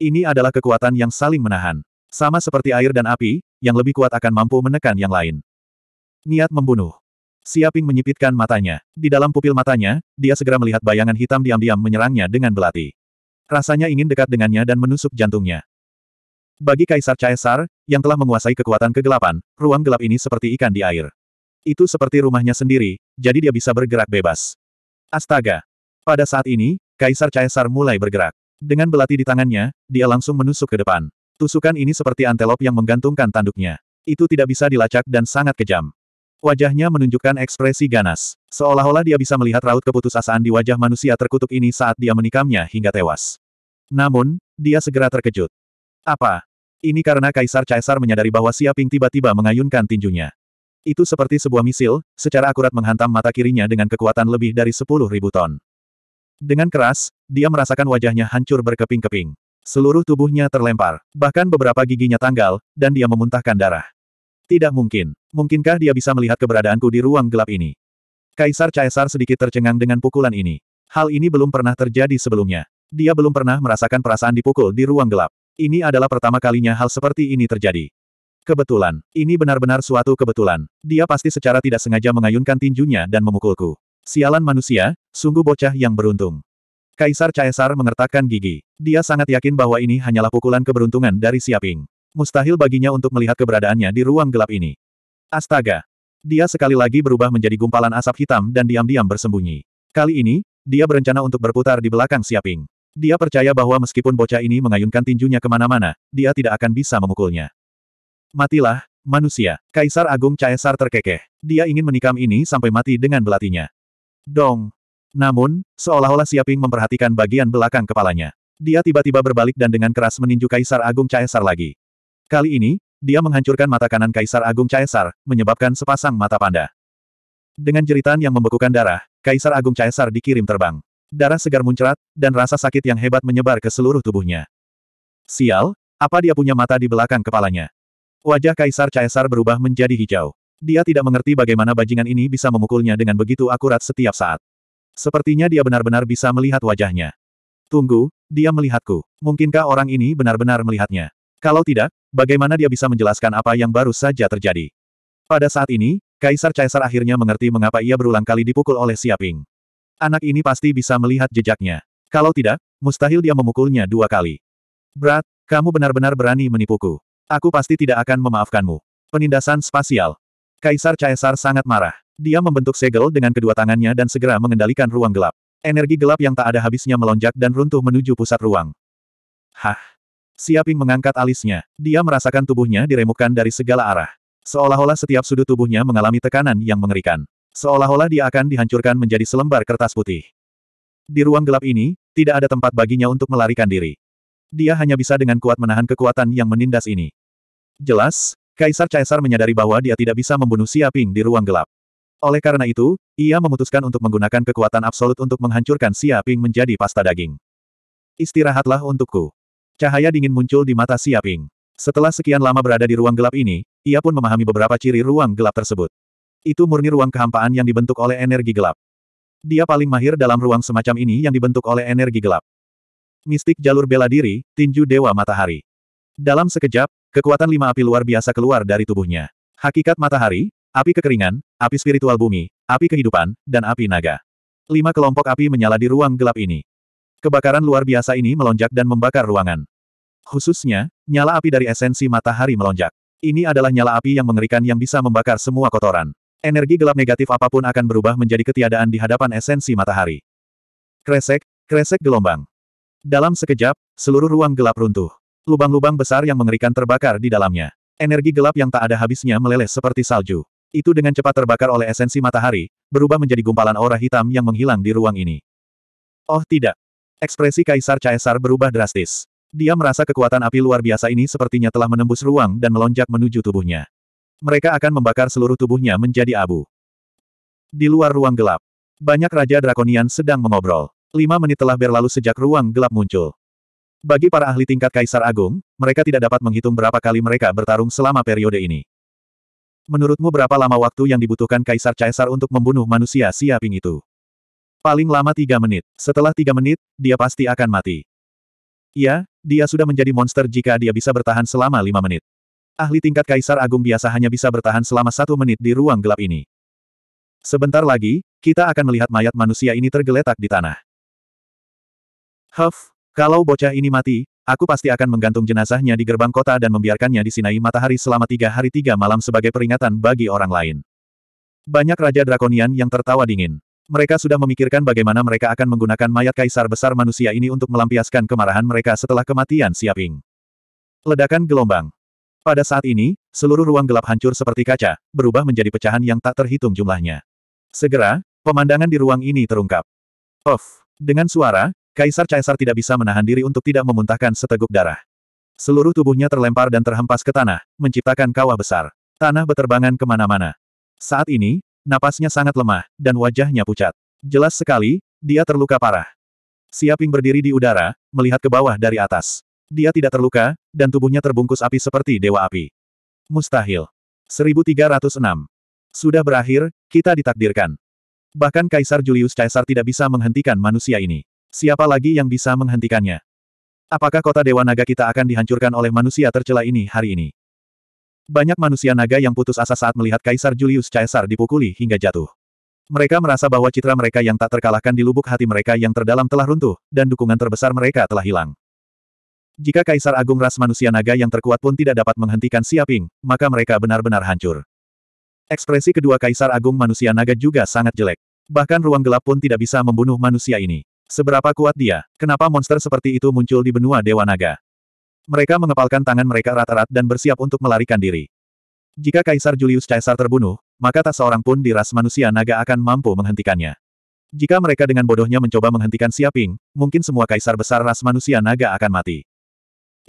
Ini adalah kekuatan yang saling menahan. Sama seperti air dan api, yang lebih kuat akan mampu menekan yang lain. Niat membunuh. Siaping menyipitkan matanya. Di dalam pupil matanya, dia segera melihat bayangan hitam diam-diam menyerangnya dengan belati. Rasanya ingin dekat dengannya dan menusuk jantungnya. Bagi Kaisar Caesar, yang telah menguasai kekuatan kegelapan, ruang gelap ini seperti ikan di air. Itu seperti rumahnya sendiri, jadi dia bisa bergerak bebas. Astaga! Pada saat ini, Kaisar Caesar mulai bergerak. Dengan belati di tangannya, dia langsung menusuk ke depan. Tusukan ini seperti antelop yang menggantungkan tanduknya. Itu tidak bisa dilacak dan sangat kejam. Wajahnya menunjukkan ekspresi ganas. Seolah-olah dia bisa melihat raut keputusasaan di wajah manusia terkutuk ini saat dia menikamnya hingga tewas. Namun, dia segera terkejut. Apa? Ini karena Kaisar Caesar menyadari bahwa Siaping tiba-tiba mengayunkan tinjunya. Itu seperti sebuah misil, secara akurat menghantam mata kirinya dengan kekuatan lebih dari sepuluh ribu ton. Dengan keras, dia merasakan wajahnya hancur berkeping-keping. Seluruh tubuhnya terlempar, bahkan beberapa giginya tanggal, dan dia memuntahkan darah. Tidak mungkin. Mungkinkah dia bisa melihat keberadaanku di ruang gelap ini? Kaisar Caesar sedikit tercengang dengan pukulan ini. Hal ini belum pernah terjadi sebelumnya. Dia belum pernah merasakan perasaan dipukul di ruang gelap. Ini adalah pertama kalinya hal seperti ini terjadi. Kebetulan. Ini benar-benar suatu kebetulan. Dia pasti secara tidak sengaja mengayunkan tinjunya dan memukulku. Sialan manusia, sungguh bocah yang beruntung. Kaisar Caesar mengertakkan gigi. Dia sangat yakin bahwa ini hanyalah pukulan keberuntungan dari Siaping. Mustahil baginya untuk melihat keberadaannya di ruang gelap ini. Astaga! Dia sekali lagi berubah menjadi gumpalan asap hitam dan diam-diam bersembunyi. Kali ini, dia berencana untuk berputar di belakang Siaping. Dia percaya bahwa meskipun bocah ini mengayunkan tinjunya kemana-mana, dia tidak akan bisa memukulnya. Matilah, manusia. Kaisar Agung Caesar terkekeh. Dia ingin menikam ini sampai mati dengan belatinya. Dong. Namun, seolah-olah Siaping memperhatikan bagian belakang kepalanya. Dia tiba-tiba berbalik dan dengan keras meninju Kaisar Agung Caesar lagi. Kali ini, dia menghancurkan mata kanan Kaisar Agung Caesar, menyebabkan sepasang mata panda. Dengan jeritan yang membekukan darah, Kaisar Agung Caesar dikirim terbang. Darah segar muncrat, dan rasa sakit yang hebat menyebar ke seluruh tubuhnya. Sial, apa dia punya mata di belakang kepalanya? Wajah Kaisar Caesar berubah menjadi hijau. Dia tidak mengerti bagaimana bajingan ini bisa memukulnya dengan begitu akurat setiap saat. Sepertinya dia benar-benar bisa melihat wajahnya. Tunggu, dia melihatku. Mungkinkah orang ini benar-benar melihatnya? Kalau tidak, bagaimana dia bisa menjelaskan apa yang baru saja terjadi? Pada saat ini, Kaisar Caesar akhirnya mengerti mengapa ia berulang kali dipukul oleh Siaping. Anak ini pasti bisa melihat jejaknya. Kalau tidak, mustahil dia memukulnya dua kali. Brat, kamu benar-benar berani menipuku. Aku pasti tidak akan memaafkanmu. Penindasan spasial. Kaisar Caesar sangat marah. Dia membentuk segel dengan kedua tangannya dan segera mengendalikan ruang gelap. Energi gelap yang tak ada habisnya melonjak dan runtuh menuju pusat ruang. Hah. Siaping mengangkat alisnya. Dia merasakan tubuhnya diremukkan dari segala arah. Seolah-olah setiap sudut tubuhnya mengalami tekanan yang mengerikan. Seolah-olah dia akan dihancurkan menjadi selembar kertas putih. Di ruang gelap ini, tidak ada tempat baginya untuk melarikan diri. Dia hanya bisa dengan kuat menahan kekuatan yang menindas ini. Jelas, Kaisar Caesar menyadari bahwa dia tidak bisa membunuh Siaping di ruang gelap. Oleh karena itu, ia memutuskan untuk menggunakan kekuatan absolut untuk menghancurkan Siaping menjadi pasta daging. Istirahatlah untukku. Cahaya dingin muncul di mata Siaping. Setelah sekian lama berada di ruang gelap ini, ia pun memahami beberapa ciri ruang gelap tersebut. Itu murni ruang kehampaan yang dibentuk oleh energi gelap. Dia paling mahir dalam ruang semacam ini yang dibentuk oleh energi gelap mistik jalur bela diri, tinju Dewa Matahari. Dalam sekejap, kekuatan lima api luar biasa keluar dari tubuhnya. Hakikat matahari, api kekeringan, api spiritual bumi, api kehidupan, dan api naga. Lima kelompok api menyala di ruang gelap ini. Kebakaran luar biasa ini melonjak dan membakar ruangan. Khususnya, nyala api dari esensi matahari melonjak. Ini adalah nyala api yang mengerikan yang bisa membakar semua kotoran. Energi gelap negatif apapun akan berubah menjadi ketiadaan di hadapan esensi matahari. Kresek, kresek gelombang. Dalam sekejap, seluruh ruang gelap runtuh. Lubang-lubang besar yang mengerikan terbakar di dalamnya. Energi gelap yang tak ada habisnya meleleh seperti salju. Itu dengan cepat terbakar oleh esensi matahari, berubah menjadi gumpalan aura hitam yang menghilang di ruang ini. Oh tidak. Ekspresi Kaisar Caesar berubah drastis. Dia merasa kekuatan api luar biasa ini sepertinya telah menembus ruang dan melonjak menuju tubuhnya. Mereka akan membakar seluruh tubuhnya menjadi abu. Di luar ruang gelap, banyak Raja Drakonian sedang mengobrol. Lima menit telah berlalu sejak ruang gelap muncul. Bagi para ahli tingkat Kaisar Agung, mereka tidak dapat menghitung berapa kali mereka bertarung selama periode ini. Menurutmu berapa lama waktu yang dibutuhkan Kaisar Caesar untuk membunuh manusia siaping itu? Paling lama tiga menit. Setelah tiga menit, dia pasti akan mati. Ya, dia sudah menjadi monster jika dia bisa bertahan selama lima menit. Ahli tingkat Kaisar Agung biasa hanya bisa bertahan selama satu menit di ruang gelap ini. Sebentar lagi, kita akan melihat mayat manusia ini tergeletak di tanah. Huff, kalau bocah ini mati, aku pasti akan menggantung jenazahnya di gerbang kota dan membiarkannya disinai matahari selama tiga hari tiga malam sebagai peringatan bagi orang lain. Banyak Raja Drakonian yang tertawa dingin. Mereka sudah memikirkan bagaimana mereka akan menggunakan mayat kaisar besar manusia ini untuk melampiaskan kemarahan mereka setelah kematian Siaping. Ledakan gelombang. Pada saat ini, seluruh ruang gelap hancur seperti kaca, berubah menjadi pecahan yang tak terhitung jumlahnya. Segera, pemandangan di ruang ini terungkap. Of, Dengan suara, Kaisar Caesar tidak bisa menahan diri untuk tidak memuntahkan seteguk darah. Seluruh tubuhnya terlempar dan terhempas ke tanah, menciptakan kawah besar. Tanah beterbangan kemana-mana. Saat ini, napasnya sangat lemah, dan wajahnya pucat. Jelas sekali, dia terluka parah. Siaping berdiri di udara, melihat ke bawah dari atas. Dia tidak terluka, dan tubuhnya terbungkus api seperti dewa api. Mustahil. 1306. Sudah berakhir, kita ditakdirkan. Bahkan Kaisar Julius Caesar tidak bisa menghentikan manusia ini. Siapa lagi yang bisa menghentikannya? Apakah kota Dewa Naga kita akan dihancurkan oleh manusia tercela ini hari ini? Banyak manusia naga yang putus asa saat melihat Kaisar Julius Caesar dipukuli hingga jatuh. Mereka merasa bahwa citra mereka yang tak terkalahkan di lubuk hati mereka yang terdalam telah runtuh, dan dukungan terbesar mereka telah hilang. Jika Kaisar Agung Ras manusia naga yang terkuat pun tidak dapat menghentikan Siaping, maka mereka benar-benar hancur. Ekspresi kedua Kaisar Agung manusia naga juga sangat jelek. Bahkan ruang gelap pun tidak bisa membunuh manusia ini. Seberapa kuat dia? Kenapa monster seperti itu muncul di benua Dewa Naga? Mereka mengepalkan tangan mereka rata-rata dan bersiap untuk melarikan diri. Jika Kaisar Julius Caesar terbunuh, maka tak seorang pun di ras manusia naga akan mampu menghentikannya. Jika mereka dengan bodohnya mencoba menghentikan Siaping, mungkin semua kaisar besar ras manusia naga akan mati.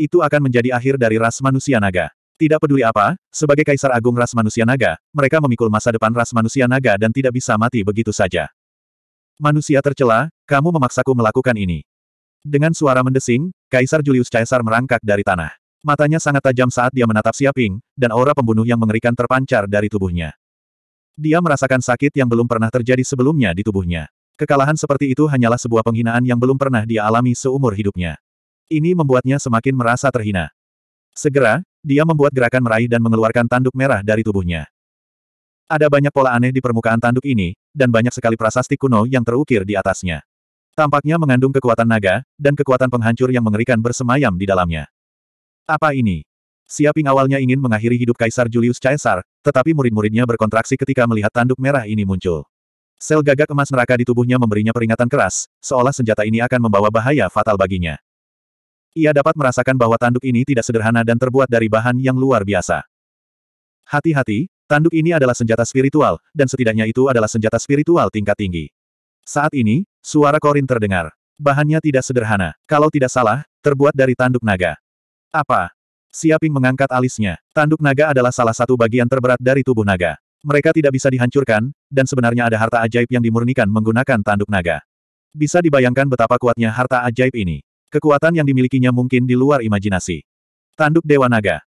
Itu akan menjadi akhir dari ras manusia naga. Tidak peduli apa, sebagai kaisar agung ras manusia naga, mereka memikul masa depan ras manusia naga dan tidak bisa mati begitu saja. Manusia tercela, kamu memaksaku melakukan ini. Dengan suara mendesing, Kaisar Julius Caesar merangkak dari tanah. Matanya sangat tajam saat dia menatap Siaping, dan aura pembunuh yang mengerikan terpancar dari tubuhnya. Dia merasakan sakit yang belum pernah terjadi sebelumnya di tubuhnya. Kekalahan seperti itu hanyalah sebuah penghinaan yang belum pernah dia alami seumur hidupnya. Ini membuatnya semakin merasa terhina. Segera, dia membuat gerakan meraih dan mengeluarkan tanduk merah dari tubuhnya. Ada banyak pola aneh di permukaan tanduk ini, dan banyak sekali prasasti kuno yang terukir di atasnya. Tampaknya mengandung kekuatan naga, dan kekuatan penghancur yang mengerikan bersemayam di dalamnya. Apa ini? Siaping awalnya ingin mengakhiri hidup Kaisar Julius Caesar, tetapi murid-muridnya berkontraksi ketika melihat tanduk merah ini muncul. Sel gagak emas neraka di tubuhnya memberinya peringatan keras, seolah senjata ini akan membawa bahaya fatal baginya. Ia dapat merasakan bahwa tanduk ini tidak sederhana dan terbuat dari bahan yang luar biasa. Hati-hati, Tanduk ini adalah senjata spiritual, dan setidaknya itu adalah senjata spiritual tingkat tinggi. Saat ini, suara Korin terdengar. Bahannya tidak sederhana. Kalau tidak salah, terbuat dari tanduk naga. Apa? Siaping mengangkat alisnya. Tanduk naga adalah salah satu bagian terberat dari tubuh naga. Mereka tidak bisa dihancurkan, dan sebenarnya ada harta ajaib yang dimurnikan menggunakan tanduk naga. Bisa dibayangkan betapa kuatnya harta ajaib ini. Kekuatan yang dimilikinya mungkin di luar imajinasi. Tanduk Dewa Naga.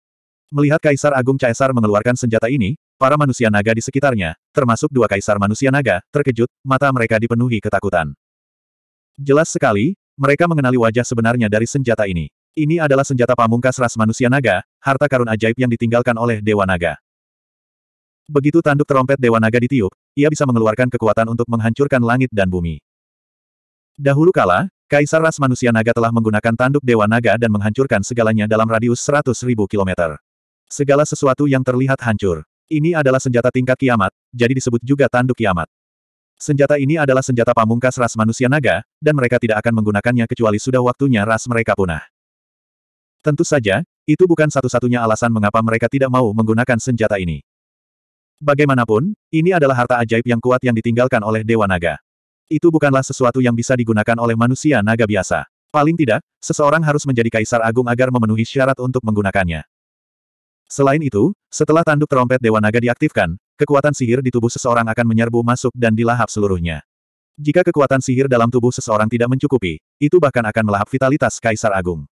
Melihat Kaisar Agung Caesar mengeluarkan senjata ini, Para manusia naga di sekitarnya, termasuk dua kaisar manusia naga, terkejut, mata mereka dipenuhi ketakutan. Jelas sekali, mereka mengenali wajah sebenarnya dari senjata ini. Ini adalah senjata pamungkas ras manusia naga, harta karun ajaib yang ditinggalkan oleh Dewa Naga. Begitu tanduk terompet Dewa Naga ditiup, ia bisa mengeluarkan kekuatan untuk menghancurkan langit dan bumi. Dahulu kala, Kaisar Ras Manusia Naga telah menggunakan tanduk Dewa Naga dan menghancurkan segalanya dalam radius 100.000 km. Segala sesuatu yang terlihat hancur. Ini adalah senjata tingkat kiamat, jadi disebut juga tanduk kiamat. Senjata ini adalah senjata pamungkas ras manusia naga, dan mereka tidak akan menggunakannya kecuali sudah waktunya ras mereka punah. Tentu saja, itu bukan satu-satunya alasan mengapa mereka tidak mau menggunakan senjata ini. Bagaimanapun, ini adalah harta ajaib yang kuat yang ditinggalkan oleh Dewa Naga. Itu bukanlah sesuatu yang bisa digunakan oleh manusia naga biasa. Paling tidak, seseorang harus menjadi kaisar agung agar memenuhi syarat untuk menggunakannya. Selain itu, setelah tanduk terompet Dewa Naga diaktifkan, kekuatan sihir di tubuh seseorang akan menyerbu masuk dan dilahap seluruhnya. Jika kekuatan sihir dalam tubuh seseorang tidak mencukupi, itu bahkan akan melahap vitalitas Kaisar Agung.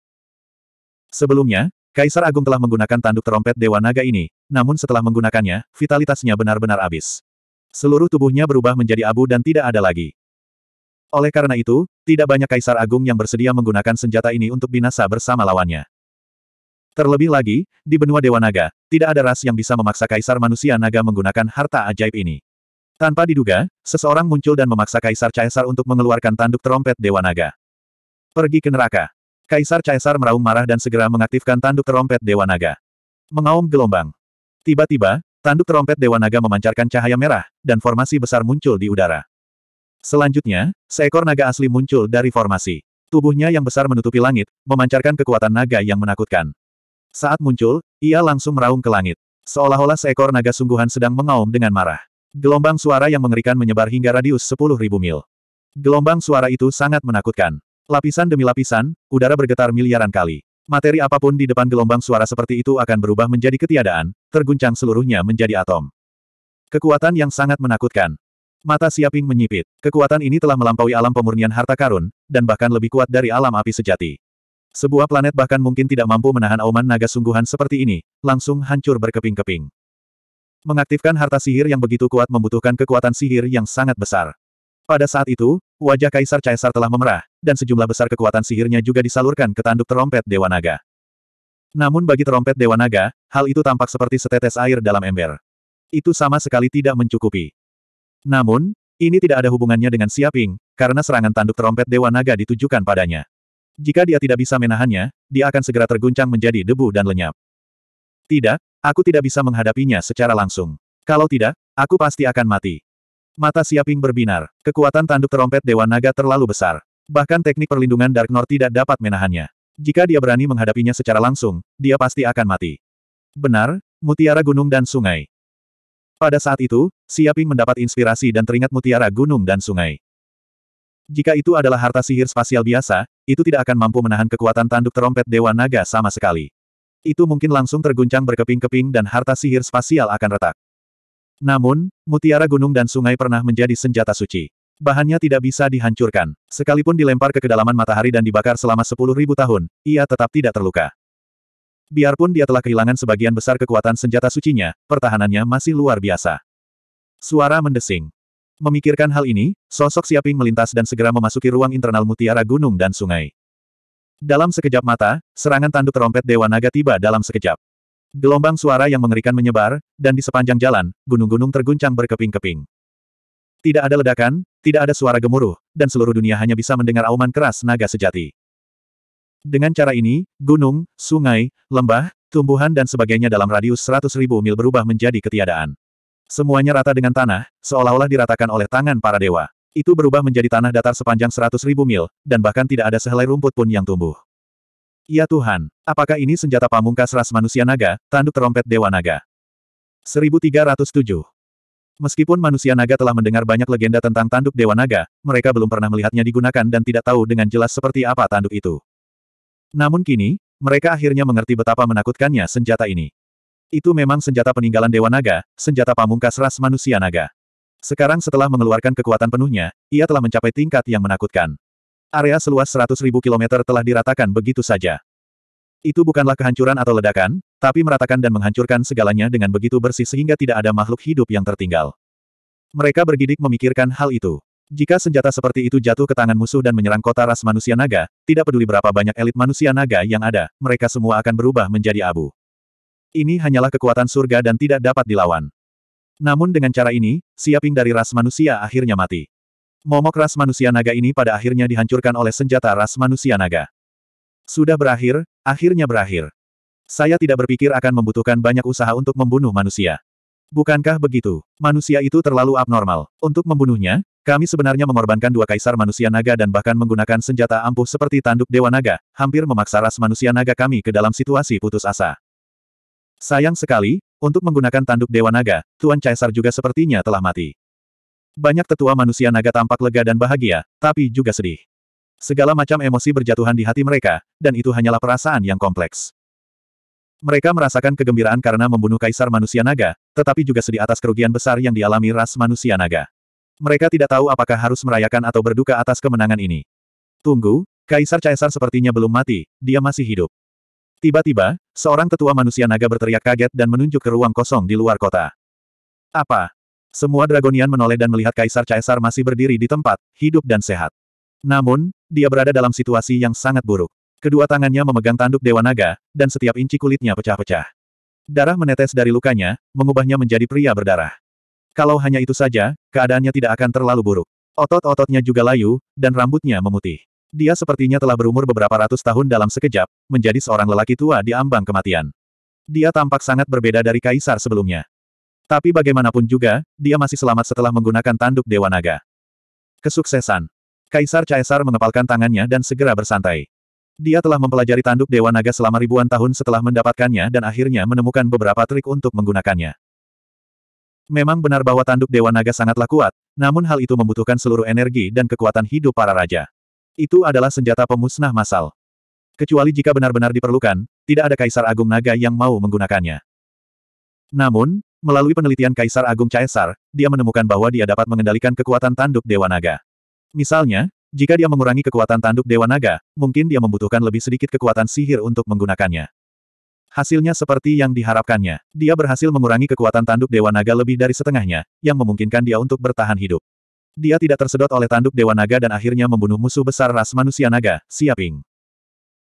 Sebelumnya, Kaisar Agung telah menggunakan tanduk terompet Dewa Naga ini, namun setelah menggunakannya, vitalitasnya benar-benar habis. Seluruh tubuhnya berubah menjadi abu dan tidak ada lagi. Oleh karena itu, tidak banyak Kaisar Agung yang bersedia menggunakan senjata ini untuk binasa bersama lawannya. Terlebih lagi, di benua Dewa Naga, tidak ada ras yang bisa memaksa Kaisar Manusia Naga menggunakan harta ajaib ini. Tanpa diduga, seseorang muncul dan memaksa Kaisar Caesar untuk mengeluarkan tanduk terompet Dewa Naga. Pergi ke neraka. Kaisar Caesar meraung marah dan segera mengaktifkan tanduk terompet Dewa Naga. Mengaum gelombang. Tiba-tiba, tanduk terompet Dewa Naga memancarkan cahaya merah, dan formasi besar muncul di udara. Selanjutnya, seekor naga asli muncul dari formasi. Tubuhnya yang besar menutupi langit, memancarkan kekuatan naga yang menakutkan. Saat muncul, ia langsung meraung ke langit. Seolah-olah seekor naga sungguhan sedang mengaum dengan marah. Gelombang suara yang mengerikan menyebar hingga radius 10.000 mil. Gelombang suara itu sangat menakutkan. Lapisan demi lapisan, udara bergetar miliaran kali. Materi apapun di depan gelombang suara seperti itu akan berubah menjadi ketiadaan, terguncang seluruhnya menjadi atom. Kekuatan yang sangat menakutkan. Mata Siaping menyipit. Kekuatan ini telah melampaui alam pemurnian harta karun, dan bahkan lebih kuat dari alam api sejati. Sebuah planet bahkan mungkin tidak mampu menahan auman naga sungguhan seperti ini, langsung hancur berkeping-keping. Mengaktifkan harta sihir yang begitu kuat membutuhkan kekuatan sihir yang sangat besar. Pada saat itu, wajah Kaisar Caesar telah memerah, dan sejumlah besar kekuatan sihirnya juga disalurkan ke tanduk terompet Dewa Naga. Namun bagi terompet Dewa Naga, hal itu tampak seperti setetes air dalam ember. Itu sama sekali tidak mencukupi. Namun, ini tidak ada hubungannya dengan Siaping, karena serangan tanduk terompet Dewa Naga ditujukan padanya. Jika dia tidak bisa menahannya, dia akan segera terguncang menjadi debu dan lenyap. Tidak, aku tidak bisa menghadapinya secara langsung. Kalau tidak, aku pasti akan mati. Mata Siaping berbinar. Kekuatan tanduk terompet Dewa Naga terlalu besar. Bahkan teknik perlindungan Dark North tidak dapat menahannya. Jika dia berani menghadapinya secara langsung, dia pasti akan mati. Benar, mutiara gunung dan sungai. Pada saat itu, Siaping mendapat inspirasi dan teringat mutiara gunung dan sungai. Jika itu adalah harta sihir spasial biasa, itu tidak akan mampu menahan kekuatan tanduk terompet Dewa Naga sama sekali. Itu mungkin langsung terguncang berkeping-keping dan harta sihir spasial akan retak. Namun, mutiara gunung dan sungai pernah menjadi senjata suci. Bahannya tidak bisa dihancurkan. Sekalipun dilempar ke kedalaman matahari dan dibakar selama 10.000 tahun, ia tetap tidak terluka. Biarpun dia telah kehilangan sebagian besar kekuatan senjata sucinya, pertahanannya masih luar biasa. Suara mendesing. Memikirkan hal ini, sosok Siaping melintas dan segera memasuki ruang internal mutiara gunung dan sungai. Dalam sekejap mata, serangan tanduk terompet Dewa Naga tiba dalam sekejap. Gelombang suara yang mengerikan menyebar, dan di sepanjang jalan, gunung-gunung terguncang berkeping-keping. Tidak ada ledakan, tidak ada suara gemuruh, dan seluruh dunia hanya bisa mendengar auman keras naga sejati. Dengan cara ini, gunung, sungai, lembah, tumbuhan dan sebagainya dalam radius 100.000 mil berubah menjadi ketiadaan. Semuanya rata dengan tanah, seolah-olah diratakan oleh tangan para dewa. Itu berubah menjadi tanah datar sepanjang seratus ribu mil, dan bahkan tidak ada sehelai rumput pun yang tumbuh. Ya Tuhan, apakah ini senjata pamungkas ras manusia naga, tanduk terompet dewa naga? 1307 Meskipun manusia naga telah mendengar banyak legenda tentang tanduk dewa naga, mereka belum pernah melihatnya digunakan dan tidak tahu dengan jelas seperti apa tanduk itu. Namun kini, mereka akhirnya mengerti betapa menakutkannya senjata ini. Itu memang senjata peninggalan Dewa Naga, senjata pamungkas ras manusia naga. Sekarang setelah mengeluarkan kekuatan penuhnya, ia telah mencapai tingkat yang menakutkan. Area seluas 100.000 km telah diratakan begitu saja. Itu bukanlah kehancuran atau ledakan, tapi meratakan dan menghancurkan segalanya dengan begitu bersih sehingga tidak ada makhluk hidup yang tertinggal. Mereka bergidik memikirkan hal itu. Jika senjata seperti itu jatuh ke tangan musuh dan menyerang kota ras manusia naga, tidak peduli berapa banyak elit manusia naga yang ada, mereka semua akan berubah menjadi abu. Ini hanyalah kekuatan surga dan tidak dapat dilawan. Namun dengan cara ini, Siaping dari ras manusia akhirnya mati. Momok ras manusia naga ini pada akhirnya dihancurkan oleh senjata ras manusia naga. Sudah berakhir, akhirnya berakhir. Saya tidak berpikir akan membutuhkan banyak usaha untuk membunuh manusia. Bukankah begitu? Manusia itu terlalu abnormal. Untuk membunuhnya, kami sebenarnya mengorbankan dua kaisar manusia naga dan bahkan menggunakan senjata ampuh seperti tanduk dewa naga, hampir memaksa ras manusia naga kami ke dalam situasi putus asa. Sayang sekali, untuk menggunakan tanduk Dewa Naga, Tuan Caesar juga sepertinya telah mati. Banyak tetua manusia naga tampak lega dan bahagia, tapi juga sedih. Segala macam emosi berjatuhan di hati mereka, dan itu hanyalah perasaan yang kompleks. Mereka merasakan kegembiraan karena membunuh kaisar manusia naga, tetapi juga sedih atas kerugian besar yang dialami ras manusia naga. Mereka tidak tahu apakah harus merayakan atau berduka atas kemenangan ini. Tunggu, Kaisar Caesar sepertinya belum mati, dia masih hidup. Tiba-tiba, seorang tetua manusia naga berteriak kaget dan menunjuk ke ruang kosong di luar kota. Apa? Semua Dragonian menoleh dan melihat Kaisar Caesar masih berdiri di tempat, hidup dan sehat. Namun, dia berada dalam situasi yang sangat buruk. Kedua tangannya memegang tanduk Dewa Naga, dan setiap inci kulitnya pecah-pecah. Darah menetes dari lukanya, mengubahnya menjadi pria berdarah. Kalau hanya itu saja, keadaannya tidak akan terlalu buruk. Otot-ototnya juga layu, dan rambutnya memutih. Dia sepertinya telah berumur beberapa ratus tahun dalam sekejap, menjadi seorang lelaki tua di ambang kematian. Dia tampak sangat berbeda dari kaisar sebelumnya. Tapi bagaimanapun juga, dia masih selamat setelah menggunakan tanduk Dewa Naga. Kesuksesan. Kaisar Caesar mengepalkan tangannya dan segera bersantai. Dia telah mempelajari tanduk Dewa Naga selama ribuan tahun setelah mendapatkannya dan akhirnya menemukan beberapa trik untuk menggunakannya. Memang benar bahwa tanduk Dewa Naga sangatlah kuat, namun hal itu membutuhkan seluruh energi dan kekuatan hidup para raja. Itu adalah senjata pemusnah massal. Kecuali jika benar-benar diperlukan, tidak ada Kaisar Agung Naga yang mau menggunakannya. Namun, melalui penelitian Kaisar Agung Caesar, dia menemukan bahwa dia dapat mengendalikan kekuatan tanduk Dewa Naga. Misalnya, jika dia mengurangi kekuatan tanduk Dewa Naga, mungkin dia membutuhkan lebih sedikit kekuatan sihir untuk menggunakannya. Hasilnya seperti yang diharapkannya. Dia berhasil mengurangi kekuatan tanduk Dewa Naga lebih dari setengahnya, yang memungkinkan dia untuk bertahan hidup. Dia tidak tersedot oleh tanduk Dewa Naga dan akhirnya membunuh musuh besar ras manusia naga, Siaping.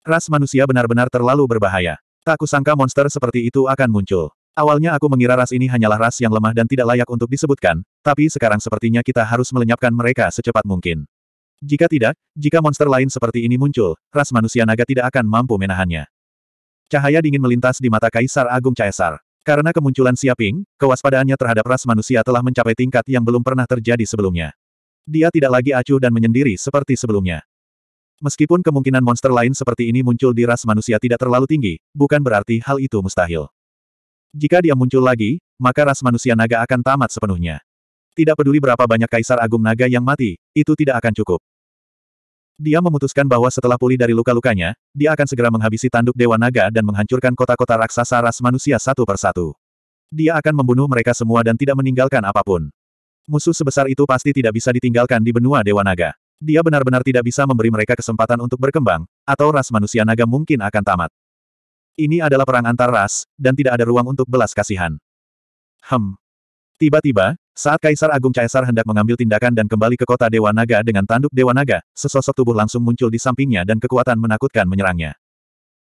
Ras manusia benar-benar terlalu berbahaya. Tak kusangka monster seperti itu akan muncul. Awalnya aku mengira ras ini hanyalah ras yang lemah dan tidak layak untuk disebutkan, tapi sekarang sepertinya kita harus melenyapkan mereka secepat mungkin. Jika tidak, jika monster lain seperti ini muncul, ras manusia naga tidak akan mampu menahannya. Cahaya dingin melintas di mata Kaisar Agung Caesar. Karena kemunculan Siaping, kewaspadaannya terhadap ras manusia telah mencapai tingkat yang belum pernah terjadi sebelumnya. Dia tidak lagi acuh dan menyendiri seperti sebelumnya. Meskipun kemungkinan monster lain seperti ini muncul di ras manusia tidak terlalu tinggi, bukan berarti hal itu mustahil. Jika dia muncul lagi, maka ras manusia naga akan tamat sepenuhnya. Tidak peduli berapa banyak kaisar agung naga yang mati, itu tidak akan cukup. Dia memutuskan bahwa setelah pulih dari luka-lukanya, dia akan segera menghabisi tanduk Dewa Naga dan menghancurkan kota-kota raksasa ras manusia satu persatu. Dia akan membunuh mereka semua dan tidak meninggalkan apapun. Musuh sebesar itu pasti tidak bisa ditinggalkan di benua Dewa Naga. Dia benar-benar tidak bisa memberi mereka kesempatan untuk berkembang, atau ras manusia naga mungkin akan tamat. Ini adalah perang antar ras, dan tidak ada ruang untuk belas kasihan. Hem. Tiba-tiba, saat Kaisar Agung Caesar hendak mengambil tindakan dan kembali ke kota Dewa Naga dengan tanduk Dewa Naga, sesosok tubuh langsung muncul di sampingnya dan kekuatan menakutkan menyerangnya.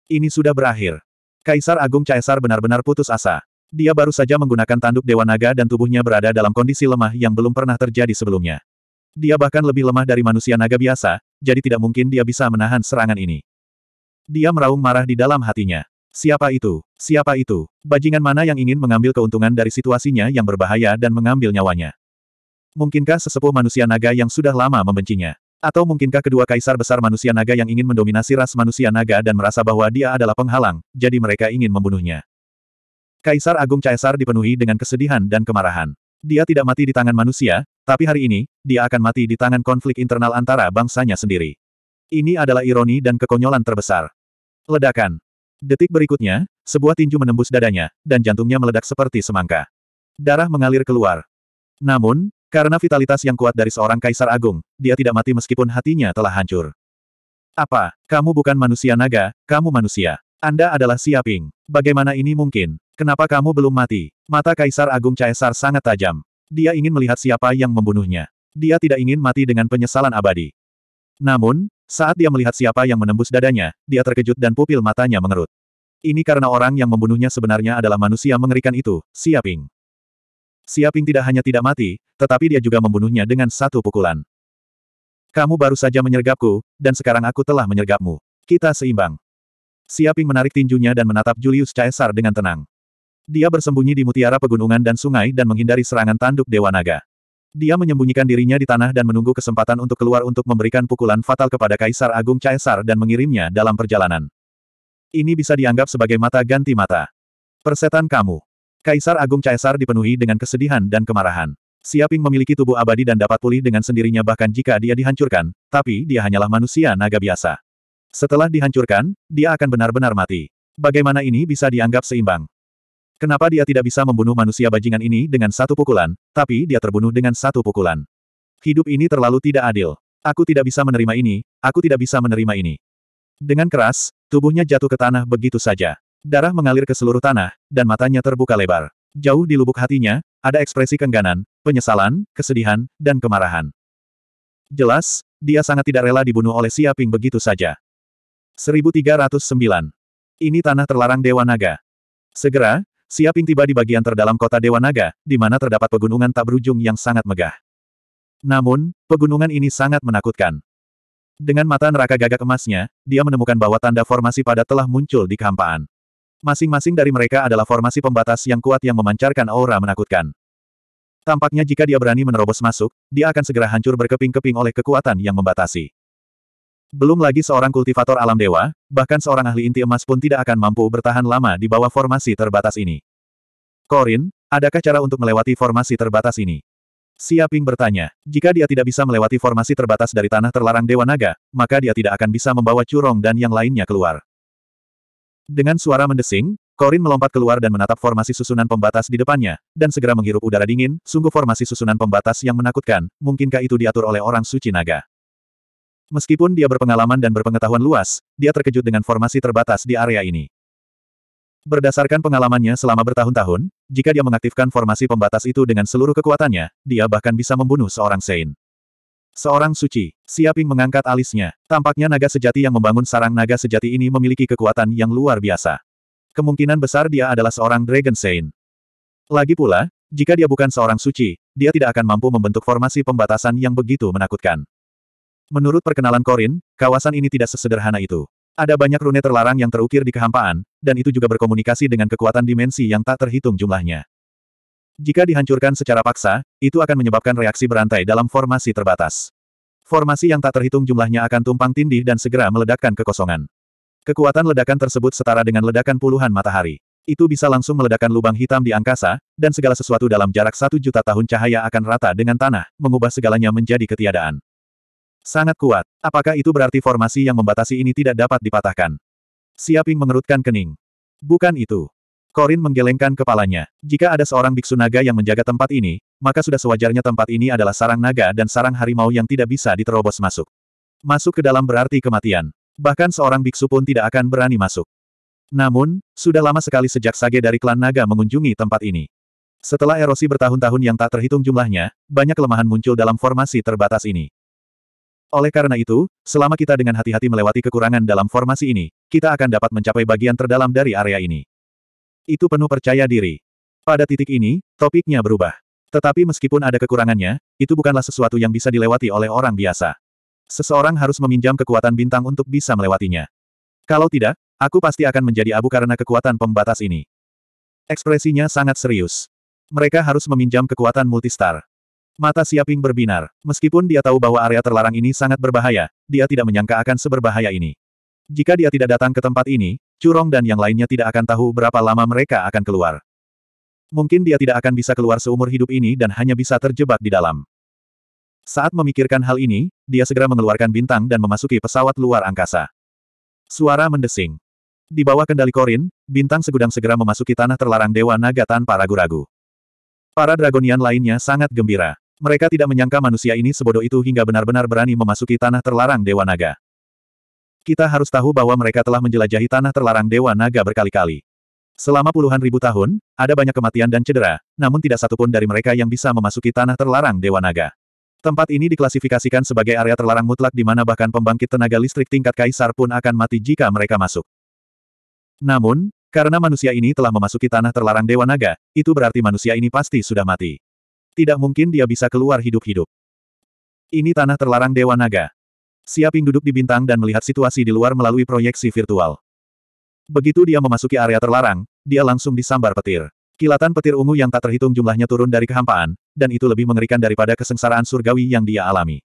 Ini sudah berakhir. Kaisar Agung Caesar benar-benar putus asa. Dia baru saja menggunakan tanduk Dewa Naga dan tubuhnya berada dalam kondisi lemah yang belum pernah terjadi sebelumnya. Dia bahkan lebih lemah dari manusia naga biasa, jadi tidak mungkin dia bisa menahan serangan ini. Dia meraung marah di dalam hatinya. Siapa itu? Siapa itu? Bajingan mana yang ingin mengambil keuntungan dari situasinya yang berbahaya dan mengambil nyawanya? Mungkinkah sesepuh manusia naga yang sudah lama membencinya? Atau mungkinkah kedua kaisar besar manusia naga yang ingin mendominasi ras manusia naga dan merasa bahwa dia adalah penghalang, jadi mereka ingin membunuhnya? Kaisar Agung Caesar dipenuhi dengan kesedihan dan kemarahan. Dia tidak mati di tangan manusia, tapi hari ini, dia akan mati di tangan konflik internal antara bangsanya sendiri. Ini adalah ironi dan kekonyolan terbesar. Ledakan. Detik berikutnya, sebuah tinju menembus dadanya, dan jantungnya meledak seperti semangka. Darah mengalir keluar. Namun, karena vitalitas yang kuat dari seorang kaisar agung, dia tidak mati meskipun hatinya telah hancur. Apa, kamu bukan manusia naga, kamu manusia. Anda adalah Siaping. Bagaimana ini mungkin? Kenapa kamu belum mati? Mata Kaisar Agung Caesar sangat tajam. Dia ingin melihat siapa yang membunuhnya. Dia tidak ingin mati dengan penyesalan abadi. Namun, saat dia melihat siapa yang menembus dadanya, dia terkejut dan pupil matanya mengerut. Ini karena orang yang membunuhnya sebenarnya adalah manusia mengerikan itu, Siaping. Siaping tidak hanya tidak mati, tetapi dia juga membunuhnya dengan satu pukulan. Kamu baru saja menyergapku, dan sekarang aku telah menyergapmu. Kita seimbang. Siaping menarik tinjunya dan menatap Julius Caesar dengan tenang. Dia bersembunyi di mutiara pegunungan dan sungai dan menghindari serangan tanduk Dewa Naga. Dia menyembunyikan dirinya di tanah dan menunggu kesempatan untuk keluar untuk memberikan pukulan fatal kepada Kaisar Agung Caesar dan mengirimnya dalam perjalanan. Ini bisa dianggap sebagai mata ganti mata. Persetan kamu. Kaisar Agung Caesar dipenuhi dengan kesedihan dan kemarahan. Siaping memiliki tubuh abadi dan dapat pulih dengan sendirinya bahkan jika dia dihancurkan, tapi dia hanyalah manusia naga biasa. Setelah dihancurkan, dia akan benar-benar mati. Bagaimana ini bisa dianggap seimbang? Kenapa dia tidak bisa membunuh manusia bajingan ini dengan satu pukulan, tapi dia terbunuh dengan satu pukulan? Hidup ini terlalu tidak adil. Aku tidak bisa menerima ini, aku tidak bisa menerima ini. Dengan keras, tubuhnya jatuh ke tanah begitu saja. Darah mengalir ke seluruh tanah, dan matanya terbuka lebar. Jauh di lubuk hatinya, ada ekspresi kengganan, penyesalan, kesedihan, dan kemarahan. Jelas, dia sangat tidak rela dibunuh oleh Siaping begitu saja. 1309. Ini tanah terlarang Dewa Naga. Segera, Siaping tiba di bagian terdalam kota Dewa Naga, di mana terdapat pegunungan tak berujung yang sangat megah. Namun, pegunungan ini sangat menakutkan. Dengan mata neraka gagak emasnya, dia menemukan bahwa tanda formasi padat telah muncul di kehampaan. Masing-masing dari mereka adalah formasi pembatas yang kuat yang memancarkan aura menakutkan. Tampaknya jika dia berani menerobos masuk, dia akan segera hancur berkeping-keping oleh kekuatan yang membatasi. Belum lagi seorang kultivator alam dewa, bahkan seorang ahli inti emas pun tidak akan mampu bertahan lama di bawah formasi terbatas ini. Korin, adakah cara untuk melewati formasi terbatas ini? Siaping bertanya, jika dia tidak bisa melewati formasi terbatas dari tanah terlarang Dewa Naga, maka dia tidak akan bisa membawa Curong dan yang lainnya keluar. Dengan suara mendesing, Korin melompat keluar dan menatap formasi susunan pembatas di depannya, dan segera menghirup udara dingin, sungguh formasi susunan pembatas yang menakutkan, mungkinkah itu diatur oleh orang suci naga? Meskipun dia berpengalaman dan berpengetahuan luas, dia terkejut dengan formasi terbatas di area ini. Berdasarkan pengalamannya selama bertahun-tahun, jika dia mengaktifkan formasi pembatas itu dengan seluruh kekuatannya, dia bahkan bisa membunuh seorang Sein. Seorang suci, Siaping mengangkat alisnya. Tampaknya naga sejati yang membangun sarang naga sejati ini memiliki kekuatan yang luar biasa. Kemungkinan besar dia adalah seorang Dragon Sein. Lagi pula, jika dia bukan seorang suci, dia tidak akan mampu membentuk formasi pembatasan yang begitu menakutkan. Menurut perkenalan Korin, kawasan ini tidak sesederhana itu. Ada banyak rune terlarang yang terukir di kehampaan, dan itu juga berkomunikasi dengan kekuatan dimensi yang tak terhitung jumlahnya. Jika dihancurkan secara paksa, itu akan menyebabkan reaksi berantai dalam formasi terbatas. Formasi yang tak terhitung jumlahnya akan tumpang tindih dan segera meledakkan kekosongan. Kekuatan ledakan tersebut setara dengan ledakan puluhan matahari. Itu bisa langsung meledakkan lubang hitam di angkasa, dan segala sesuatu dalam jarak satu juta tahun cahaya akan rata dengan tanah, mengubah segalanya menjadi ketiadaan. Sangat kuat. Apakah itu berarti formasi yang membatasi ini tidak dapat dipatahkan? Siaping mengerutkan kening. Bukan itu. Korin menggelengkan kepalanya. Jika ada seorang biksu naga yang menjaga tempat ini, maka sudah sewajarnya tempat ini adalah sarang naga dan sarang harimau yang tidak bisa diterobos masuk. Masuk ke dalam berarti kematian. Bahkan seorang biksu pun tidak akan berani masuk. Namun, sudah lama sekali sejak sage dari klan naga mengunjungi tempat ini. Setelah erosi bertahun-tahun yang tak terhitung jumlahnya, banyak kelemahan muncul dalam formasi terbatas ini. Oleh karena itu, selama kita dengan hati-hati melewati kekurangan dalam formasi ini, kita akan dapat mencapai bagian terdalam dari area ini. Itu penuh percaya diri. Pada titik ini, topiknya berubah. Tetapi meskipun ada kekurangannya, itu bukanlah sesuatu yang bisa dilewati oleh orang biasa. Seseorang harus meminjam kekuatan bintang untuk bisa melewatinya. Kalau tidak, aku pasti akan menjadi abu karena kekuatan pembatas ini. Ekspresinya sangat serius. Mereka harus meminjam kekuatan multistar. Mata Siaping berbinar. Meskipun dia tahu bahwa area terlarang ini sangat berbahaya, dia tidak menyangka akan seberbahaya ini. Jika dia tidak datang ke tempat ini, Curong dan yang lainnya tidak akan tahu berapa lama mereka akan keluar. Mungkin dia tidak akan bisa keluar seumur hidup ini dan hanya bisa terjebak di dalam. Saat memikirkan hal ini, dia segera mengeluarkan bintang dan memasuki pesawat luar angkasa. Suara mendesing. Di bawah kendali Korin, bintang segudang segera memasuki tanah terlarang Dewa Naga tanpa ragu-ragu. Para Dragonian lainnya sangat gembira. Mereka tidak menyangka manusia ini sebodoh itu hingga benar-benar berani memasuki tanah terlarang Dewa Naga. Kita harus tahu bahwa mereka telah menjelajahi tanah terlarang Dewa Naga berkali-kali. Selama puluhan ribu tahun, ada banyak kematian dan cedera, namun tidak satupun dari mereka yang bisa memasuki tanah terlarang Dewa Naga. Tempat ini diklasifikasikan sebagai area terlarang mutlak di mana bahkan pembangkit tenaga listrik tingkat kaisar pun akan mati jika mereka masuk. Namun, karena manusia ini telah memasuki tanah terlarang Dewa Naga, itu berarti manusia ini pasti sudah mati. Tidak mungkin dia bisa keluar hidup-hidup. Ini tanah terlarang Dewa Naga. Siaping duduk di bintang dan melihat situasi di luar melalui proyeksi virtual. Begitu dia memasuki area terlarang, dia langsung disambar petir. Kilatan petir ungu yang tak terhitung jumlahnya turun dari kehampaan, dan itu lebih mengerikan daripada kesengsaraan surgawi yang dia alami.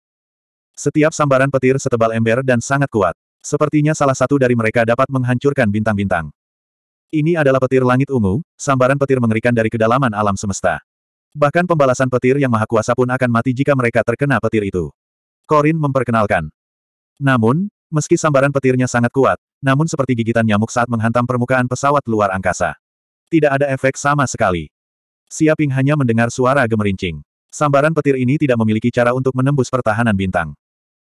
Setiap sambaran petir setebal ember dan sangat kuat. Sepertinya salah satu dari mereka dapat menghancurkan bintang-bintang. Ini adalah petir langit ungu, sambaran petir mengerikan dari kedalaman alam semesta. Bahkan pembalasan petir yang maha kuasa pun akan mati jika mereka terkena petir itu. Korin memperkenalkan. Namun, meski sambaran petirnya sangat kuat, namun seperti gigitan nyamuk saat menghantam permukaan pesawat luar angkasa. Tidak ada efek sama sekali. Siaping hanya mendengar suara gemerincing. Sambaran petir ini tidak memiliki cara untuk menembus pertahanan bintang.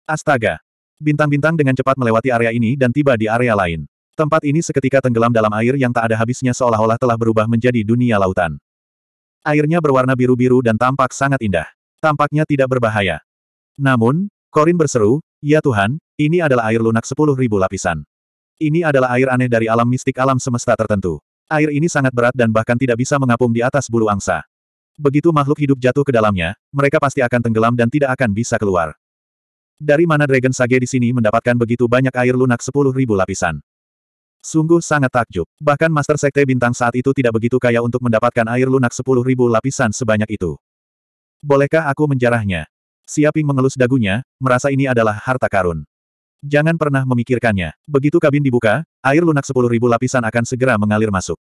Astaga! Bintang-bintang dengan cepat melewati area ini dan tiba di area lain. Tempat ini seketika tenggelam dalam air yang tak ada habisnya seolah-olah telah berubah menjadi dunia lautan. Airnya berwarna biru-biru dan tampak sangat indah. Tampaknya tidak berbahaya. Namun, Korin berseru, Ya Tuhan, ini adalah air lunak sepuluh ribu lapisan. Ini adalah air aneh dari alam mistik alam semesta tertentu. Air ini sangat berat dan bahkan tidak bisa mengapung di atas bulu angsa. Begitu makhluk hidup jatuh ke dalamnya, mereka pasti akan tenggelam dan tidak akan bisa keluar. Dari mana Dragon Sage di sini mendapatkan begitu banyak air lunak sepuluh ribu lapisan? Sungguh sangat takjub. Bahkan Master Sekte Bintang saat itu tidak begitu kaya untuk mendapatkan air lunak sepuluh ribu lapisan sebanyak itu. Bolehkah aku menjarahnya? Siaping mengelus dagunya, merasa ini adalah harta karun. Jangan pernah memikirkannya. Begitu kabin dibuka, air lunak sepuluh ribu lapisan akan segera mengalir masuk.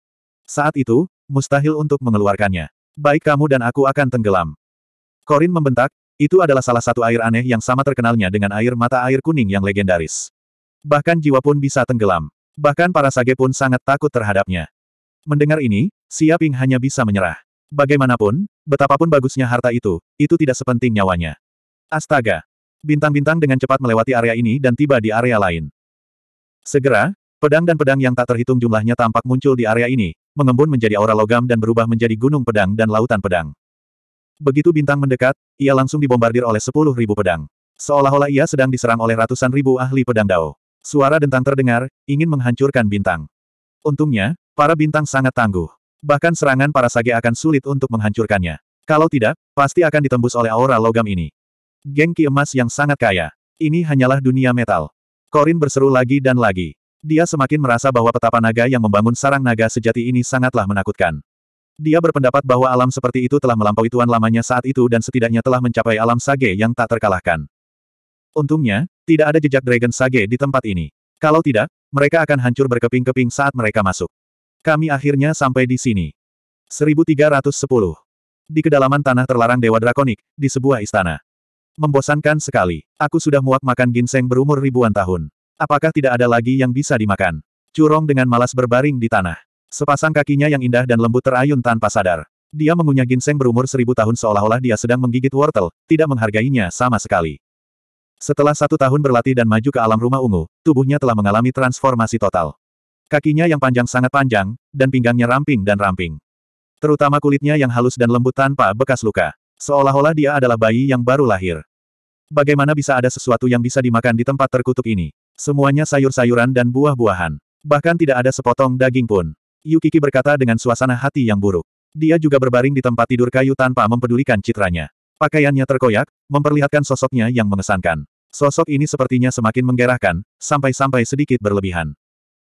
Saat itu, mustahil untuk mengeluarkannya. Baik kamu dan aku akan tenggelam. Korin membentak, itu adalah salah satu air aneh yang sama terkenalnya dengan air mata air kuning yang legendaris. Bahkan jiwa pun bisa tenggelam. Bahkan para sage pun sangat takut terhadapnya. Mendengar ini, Siaping hanya bisa menyerah. Bagaimanapun, betapapun bagusnya harta itu, itu tidak sepenting nyawanya. Astaga! Bintang-bintang dengan cepat melewati area ini dan tiba di area lain. Segera, pedang dan pedang yang tak terhitung jumlahnya tampak muncul di area ini, mengembun menjadi aura logam dan berubah menjadi gunung pedang dan lautan pedang. Begitu bintang mendekat, ia langsung dibombardir oleh sepuluh ribu pedang. Seolah-olah ia sedang diserang oleh ratusan ribu ahli pedang Dao. Suara dentang terdengar, ingin menghancurkan bintang. Untungnya, para bintang sangat tangguh. Bahkan serangan para sage akan sulit untuk menghancurkannya. Kalau tidak, pasti akan ditembus oleh aura logam ini. Gengki emas yang sangat kaya. Ini hanyalah dunia metal. Korin berseru lagi dan lagi. Dia semakin merasa bahwa petapa naga yang membangun sarang naga sejati ini sangatlah menakutkan. Dia berpendapat bahwa alam seperti itu telah melampaui tuan lamanya saat itu dan setidaknya telah mencapai alam sage yang tak terkalahkan. Untungnya, tidak ada jejak Dragon Sage di tempat ini. Kalau tidak, mereka akan hancur berkeping-keping saat mereka masuk. Kami akhirnya sampai di sini. 1310. Di kedalaman tanah terlarang Dewa Drakonik, di sebuah istana. Membosankan sekali. Aku sudah muak makan ginseng berumur ribuan tahun. Apakah tidak ada lagi yang bisa dimakan? Curong dengan malas berbaring di tanah. Sepasang kakinya yang indah dan lembut terayun tanpa sadar. Dia mengunyah ginseng berumur seribu tahun seolah-olah dia sedang menggigit wortel, tidak menghargainya sama sekali. Setelah satu tahun berlatih dan maju ke alam rumah ungu, tubuhnya telah mengalami transformasi total. Kakinya yang panjang sangat panjang, dan pinggangnya ramping dan ramping. Terutama kulitnya yang halus dan lembut tanpa bekas luka. Seolah-olah dia adalah bayi yang baru lahir. Bagaimana bisa ada sesuatu yang bisa dimakan di tempat terkutuk ini? Semuanya sayur-sayuran dan buah-buahan. Bahkan tidak ada sepotong daging pun. Yukiki berkata dengan suasana hati yang buruk. Dia juga berbaring di tempat tidur kayu tanpa mempedulikan citranya. Pakaiannya terkoyak, memperlihatkan sosoknya yang mengesankan. Sosok ini sepertinya semakin menggerahkan, sampai-sampai sedikit berlebihan.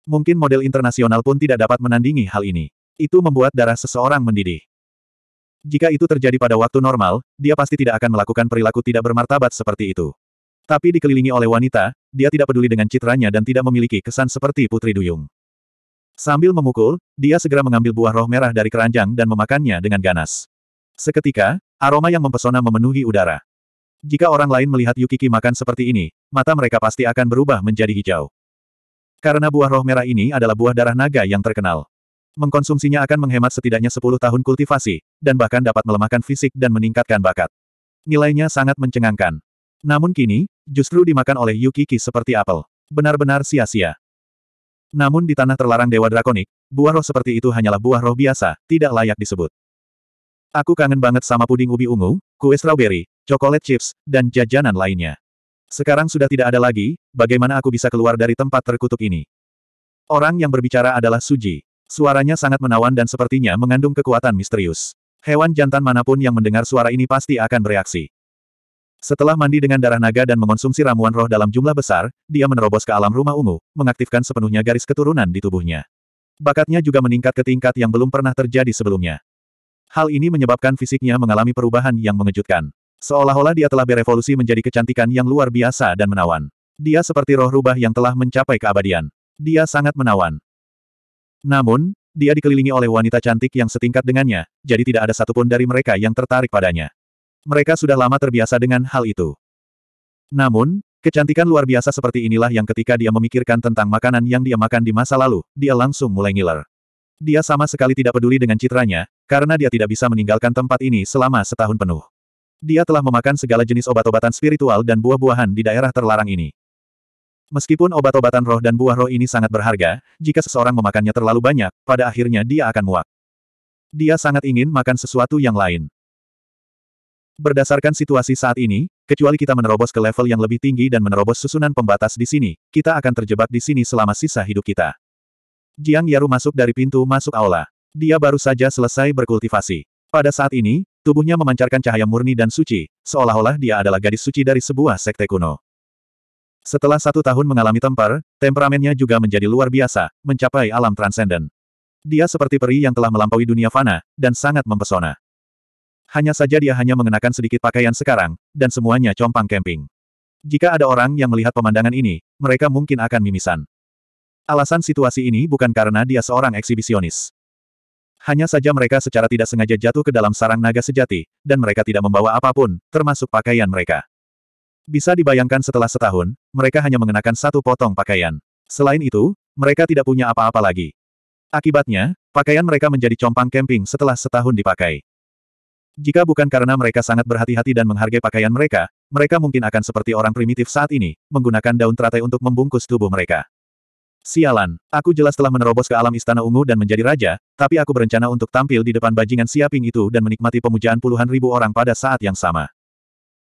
Mungkin model internasional pun tidak dapat menandingi hal ini. Itu membuat darah seseorang mendidih. Jika itu terjadi pada waktu normal, dia pasti tidak akan melakukan perilaku tidak bermartabat seperti itu. Tapi dikelilingi oleh wanita, dia tidak peduli dengan citranya dan tidak memiliki kesan seperti Putri Duyung. Sambil memukul, dia segera mengambil buah roh merah dari keranjang dan memakannya dengan ganas. Seketika, Aroma yang mempesona memenuhi udara. Jika orang lain melihat Yukiki makan seperti ini, mata mereka pasti akan berubah menjadi hijau. Karena buah roh merah ini adalah buah darah naga yang terkenal. Mengkonsumsinya akan menghemat setidaknya 10 tahun kultivasi, dan bahkan dapat melemahkan fisik dan meningkatkan bakat. Nilainya sangat mencengangkan. Namun kini, justru dimakan oleh Yukiki seperti apel. Benar-benar sia-sia. Namun di tanah terlarang Dewa Drakonik, buah roh seperti itu hanyalah buah roh biasa, tidak layak disebut. Aku kangen banget sama puding ubi ungu, kue strawberry, coklat chips, dan jajanan lainnya. Sekarang sudah tidak ada lagi, bagaimana aku bisa keluar dari tempat terkutuk ini? Orang yang berbicara adalah Suji. Suaranya sangat menawan dan sepertinya mengandung kekuatan misterius. Hewan jantan manapun yang mendengar suara ini pasti akan bereaksi. Setelah mandi dengan darah naga dan mengonsumsi ramuan roh dalam jumlah besar, dia menerobos ke alam rumah ungu, mengaktifkan sepenuhnya garis keturunan di tubuhnya. Bakatnya juga meningkat ke tingkat yang belum pernah terjadi sebelumnya. Hal ini menyebabkan fisiknya mengalami perubahan yang mengejutkan. Seolah-olah dia telah berevolusi menjadi kecantikan yang luar biasa dan menawan. Dia seperti roh rubah yang telah mencapai keabadian. Dia sangat menawan. Namun, dia dikelilingi oleh wanita cantik yang setingkat dengannya, jadi tidak ada satupun dari mereka yang tertarik padanya. Mereka sudah lama terbiasa dengan hal itu. Namun, kecantikan luar biasa seperti inilah yang ketika dia memikirkan tentang makanan yang dia makan di masa lalu, dia langsung mulai ngiler. Dia sama sekali tidak peduli dengan citranya, karena dia tidak bisa meninggalkan tempat ini selama setahun penuh. Dia telah memakan segala jenis obat-obatan spiritual dan buah-buahan di daerah terlarang ini. Meskipun obat-obatan roh dan buah roh ini sangat berharga, jika seseorang memakannya terlalu banyak, pada akhirnya dia akan muak. Dia sangat ingin makan sesuatu yang lain. Berdasarkan situasi saat ini, kecuali kita menerobos ke level yang lebih tinggi dan menerobos susunan pembatas di sini, kita akan terjebak di sini selama sisa hidup kita. Jiang Yaru masuk dari pintu masuk aula. Dia baru saja selesai berkultivasi. Pada saat ini, tubuhnya memancarkan cahaya murni dan suci, seolah-olah dia adalah gadis suci dari sebuah sekte kuno. Setelah satu tahun mengalami temper, temperamennya juga menjadi luar biasa, mencapai alam transenden. Dia seperti peri yang telah melampaui dunia fana, dan sangat mempesona. Hanya saja dia hanya mengenakan sedikit pakaian sekarang, dan semuanya compang camping. Jika ada orang yang melihat pemandangan ini, mereka mungkin akan mimisan. Alasan situasi ini bukan karena dia seorang eksibisionis. Hanya saja mereka secara tidak sengaja jatuh ke dalam sarang naga sejati, dan mereka tidak membawa apapun, termasuk pakaian mereka. Bisa dibayangkan setelah setahun, mereka hanya mengenakan satu potong pakaian. Selain itu, mereka tidak punya apa-apa lagi. Akibatnya, pakaian mereka menjadi compang camping setelah setahun dipakai. Jika bukan karena mereka sangat berhati-hati dan menghargai pakaian mereka, mereka mungkin akan seperti orang primitif saat ini, menggunakan daun teratai untuk membungkus tubuh mereka. Sialan, aku jelas telah menerobos ke alam istana ungu dan menjadi raja, tapi aku berencana untuk tampil di depan bajingan siaping itu dan menikmati pemujaan puluhan ribu orang pada saat yang sama.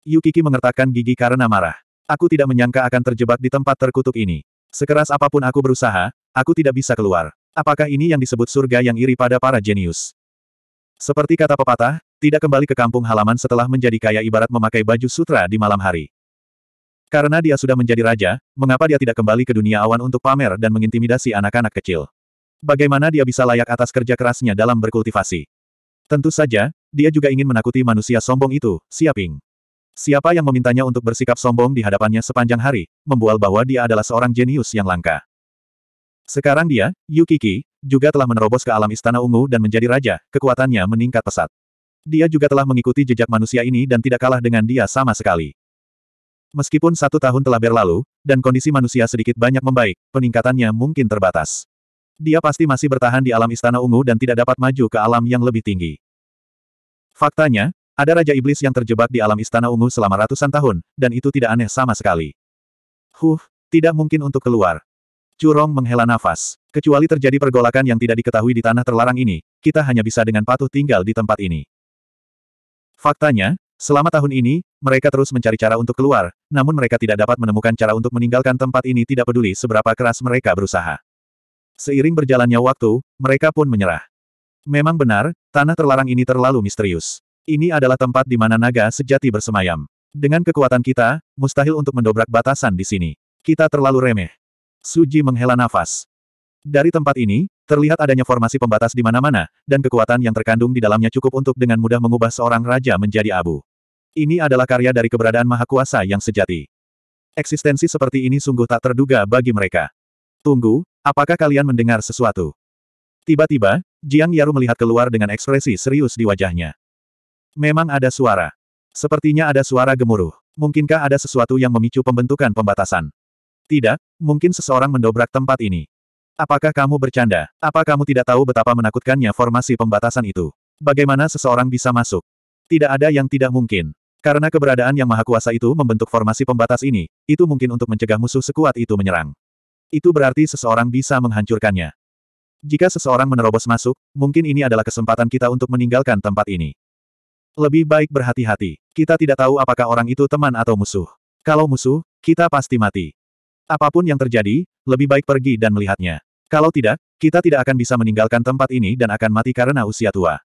Yukiki mengertakkan gigi karena marah. Aku tidak menyangka akan terjebak di tempat terkutuk ini. Sekeras apapun aku berusaha, aku tidak bisa keluar. Apakah ini yang disebut surga yang iri pada para jenius? Seperti kata pepatah, tidak kembali ke kampung halaman setelah menjadi kaya ibarat memakai baju sutra di malam hari. Karena dia sudah menjadi raja, mengapa dia tidak kembali ke dunia awan untuk pamer dan mengintimidasi anak-anak kecil? Bagaimana dia bisa layak atas kerja kerasnya dalam berkultivasi? Tentu saja, dia juga ingin menakuti manusia sombong itu, Siaping. Siapa yang memintanya untuk bersikap sombong di hadapannya sepanjang hari, membual bahwa dia adalah seorang jenius yang langka. Sekarang dia, Yukiki, juga telah menerobos ke alam Istana Ungu dan menjadi raja, kekuatannya meningkat pesat. Dia juga telah mengikuti jejak manusia ini dan tidak kalah dengan dia sama sekali. Meskipun satu tahun telah berlalu, dan kondisi manusia sedikit banyak membaik, peningkatannya mungkin terbatas. Dia pasti masih bertahan di alam istana ungu dan tidak dapat maju ke alam yang lebih tinggi. Faktanya, ada Raja Iblis yang terjebak di alam istana ungu selama ratusan tahun, dan itu tidak aneh sama sekali. Huh, tidak mungkin untuk keluar. Curong menghela nafas. Kecuali terjadi pergolakan yang tidak diketahui di tanah terlarang ini, kita hanya bisa dengan patuh tinggal di tempat ini. Faktanya, Selama tahun ini, mereka terus mencari cara untuk keluar, namun mereka tidak dapat menemukan cara untuk meninggalkan tempat ini tidak peduli seberapa keras mereka berusaha. Seiring berjalannya waktu, mereka pun menyerah. Memang benar, tanah terlarang ini terlalu misterius. Ini adalah tempat di mana naga sejati bersemayam. Dengan kekuatan kita, mustahil untuk mendobrak batasan di sini. Kita terlalu remeh. Suji menghela nafas. Dari tempat ini, terlihat adanya formasi pembatas di mana-mana, dan kekuatan yang terkandung di dalamnya cukup untuk dengan mudah mengubah seorang raja menjadi abu. Ini adalah karya dari keberadaan Maha Kuasa yang sejati. Eksistensi seperti ini sungguh tak terduga bagi mereka. Tunggu, apakah kalian mendengar sesuatu? Tiba-tiba, Jiang Yaru melihat keluar dengan ekspresi serius di wajahnya. Memang ada suara. Sepertinya ada suara gemuruh. Mungkinkah ada sesuatu yang memicu pembentukan pembatasan? Tidak, mungkin seseorang mendobrak tempat ini. Apakah kamu bercanda? Apa kamu tidak tahu betapa menakutkannya formasi pembatasan itu? Bagaimana seseorang bisa masuk? Tidak ada yang tidak mungkin. Karena keberadaan yang maha kuasa itu membentuk formasi pembatas ini, itu mungkin untuk mencegah musuh sekuat itu menyerang. Itu berarti seseorang bisa menghancurkannya. Jika seseorang menerobos masuk, mungkin ini adalah kesempatan kita untuk meninggalkan tempat ini. Lebih baik berhati-hati. Kita tidak tahu apakah orang itu teman atau musuh. Kalau musuh, kita pasti mati. Apapun yang terjadi, lebih baik pergi dan melihatnya. Kalau tidak, kita tidak akan bisa meninggalkan tempat ini dan akan mati karena usia tua.